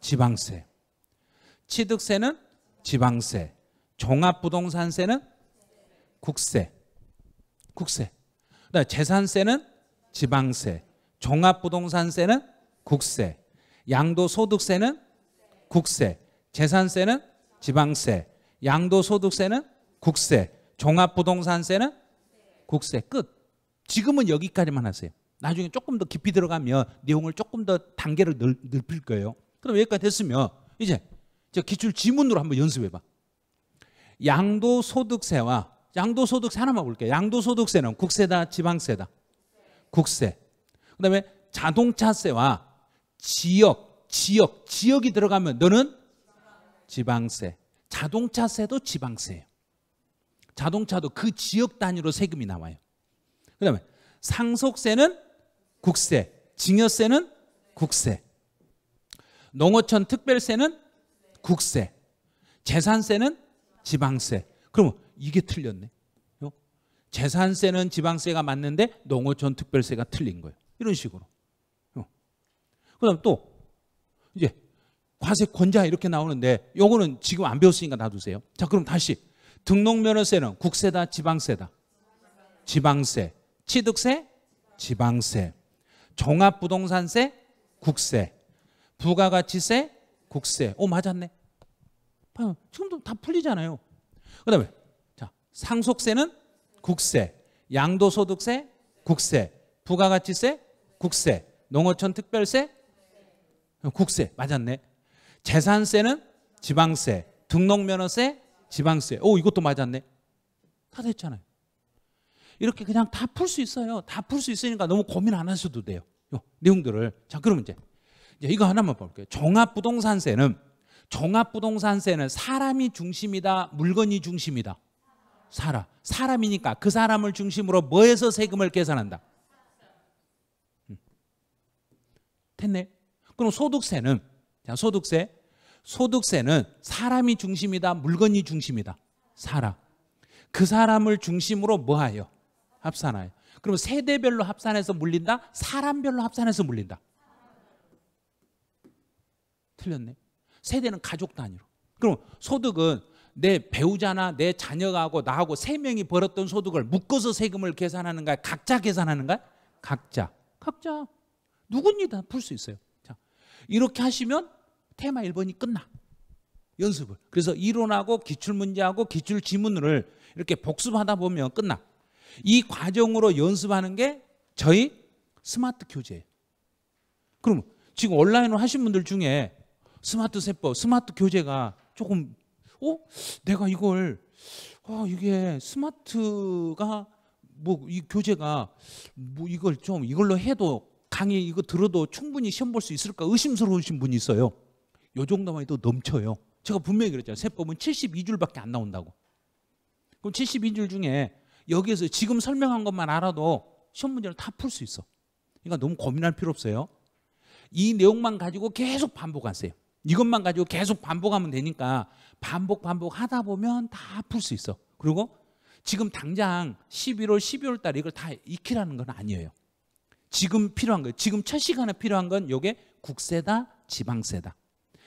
지방세. 취득세는 지방세. 종합부동산세는 국세. 국세. 그다음 재산세는 지방세. 종합부동산세는 국세. 양도소득세는 국세. 재산세는 지방세. 양도소득세는 국세. 종합부동산세는 국세. 끝. 지금은 여기까지만 하세요. 나중에 조금 더 깊이 들어가면 내용을 조금 더 단계를 넓, 넓힐 거예요. 그럼 여기까지 했으면 이제 저 기출 지문으로 한번 연습해 봐. 양도소득세와 양도소득세 하나만 볼게요. 양도소득세는 국세다 지방세다. 국세. 그다음에 자동차세와 지역 지역 지역이 들어가면 너는 지방세. 자동차세도 지방세예요. 자동차도 그 지역 단위로 세금이 나와요. 그다음에 상속세는 국세, 증여세는 국세, 농어촌 특별세는 국세, 재산세는 지방세. 그러 이게 틀렸네. 재산세는 지방세가 맞는데 농어촌 특별세가 틀린 거예요. 이런 식으로. 그다음 또 이제 과세권자 이렇게 나오는데 요거는 지금 안 배웠으니까 놔두세요. 자 그럼 다시 등록면허세는 국세다 지방세다. 지방세. 취득세 지방세. 종합부동산세, 국세, 부가가치세, 국세. 오 맞았네. 봐요. 지금도 다 풀리잖아요. 그다음에 자 상속세는 국세, 양도소득세, 국세, 부가가치세, 국세, 농어촌 특별세, 국세 맞았네. 재산세는 지방세, 등록면허세, 지방세. 오 이것도 맞았네. 다 됐잖아요. 이렇게 그냥 다 풀 수 있어요. 다 풀 수 있으니까 너무 고민 안 하셔도 돼요. 요 내용들을. 자, 그럼 이제, 이제 이거 하나만 볼게요. 종합부동산세는 종합부동산세는 사람이 중심이다, 물건이 중심이다. 사람. 사람이니까 그 사람을 중심으로 뭐에서 세금을 계산한다. 음. 됐네. 그럼 소득세는 자, 소득세. 소득세는 사람이 중심이다, 물건이 중심이다. 사람. 그 사람을 중심으로 뭐하여? 합산하여. 그럼 세대별로 합산해서 물린다? 사람별로 합산해서 물린다. 틀렸네. 세대는 가족 단위로. 그럼 소득은 내 배우자나 내 자녀하고 나하고 세 명이 벌었던 소득을 묶어서 세금을 계산하는가? 요 각자 계산하는가? 요 각자. 각자. 누구니 다풀 수 있어요. 자, 이렇게 하시면 테마 1번이 끝나. 연습을. 그래서 이론하고 기출문제하고 기출지문을 이렇게 복습하다 보면 끝나. 이 과정으로 연습하는 게 저희 스마트 교재예요. 그럼 지금 온라인으로 하신 분들 중에 스마트 세법, 스마트 교재가 조금 어? 내가 이걸 어, 이게 스마트가 뭐 이 교재가 뭐 이걸 좀 이걸로 해도 강의 이거 들어도 충분히 시험 볼 수 있을까 의심스러우신 분이 있어요. 요 정도만 해도 넘쳐요. 제가 분명히 그랬잖아요. 세법은 72줄밖에 안 나온다고. 그럼 72줄 중에 여기에서 지금 설명한 것만 알아도 시험 문제를 다 풀 수 있어. 그러니까 너무 고민할 필요 없어요. 이 내용만 가지고 계속 반복하세요. 이것만 가지고 계속 반복하면 되니까 반복 반복 하다 보면 다 풀 수 있어. 그리고 지금 당장 11월, 12월 달에 이걸 다 익히라는 건 아니에요. 지금 필요한 거예요. 지금 첫 시간에 필요한 건 이게 국세다, 지방세다.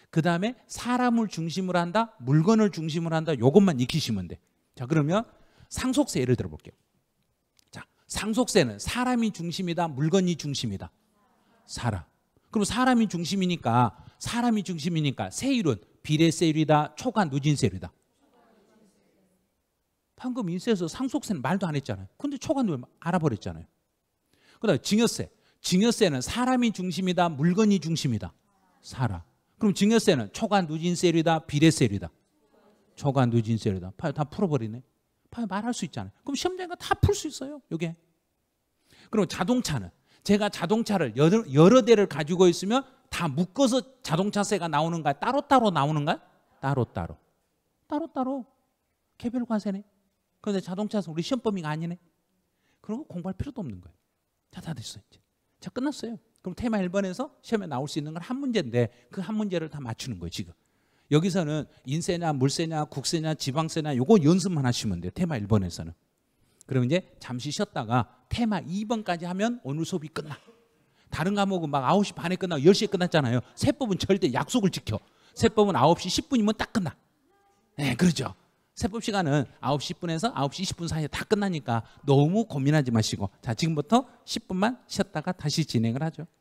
그 다음에 사람을 중심으로 한다, 물건을 중심으로 한다. 이것만 익히시면 돼. 자 그러면 상속세 예를 들어볼게요. 자, 상속세는 사람이 중심이다, 물건이 중심이다. 사람. 그럼 사람이 중심이니까 사람이 중심이니까 세율은 비례세율이다, 초과 누진세율이다. 방금 인세에서 상속세는 말도 안 했잖아요. 근데 초과 누진 알아버렸잖아요. 그다음 증여세. 증여세는 사람이 중심이다, 물건이 중심이다. 사람. 그럼 증여세는 초과 누진세율이다, 비례세율이다. 초과 누진세율이다. 다 풀어버리네. 말할 수 있잖아요. 그럼 시험 되는 거다풀 수 있어요. 이게. 그리 자동차는 제가 자동차를 여러, 여러 대를 가지고 있으면 다 묶어서 자동차세가 나오는가 따로따로 나오는가? 따로따로. 따로따로. 개별 과세네. 그런데 자동차는 우리 시험 범위가 아니네. 그러면 공부할 필요도 없는 거예요. 자, 다 됐어 이제. 자, 끝났어요. 그럼 테마 1번에서 시험에 나올 수 있는 건 한 문제인데 그 한 문제를 다 맞추는 거예요, 지금. 여기서는 인세나 물세나 국세나 지방세나 요거 연습만 하시면 돼요. 테마 1번에서는. 그럼 이제 잠시 쉬었다가 테마 2번까지 하면 오늘 수업이 끝나. 다른 과목은 막 9시 반에 끝나고 10시에 끝났잖아요. 세법은 절대 약속을 지켜. 세법은 9시 10분이면 딱 끝나. 네, 예, 그렇죠. 세법 시간은 9시 10분에서 9시 20분 사이에 다 끝나니까 너무 고민하지 마시고 자 지금부터 10분만 쉬었다가 다시 진행을 하죠.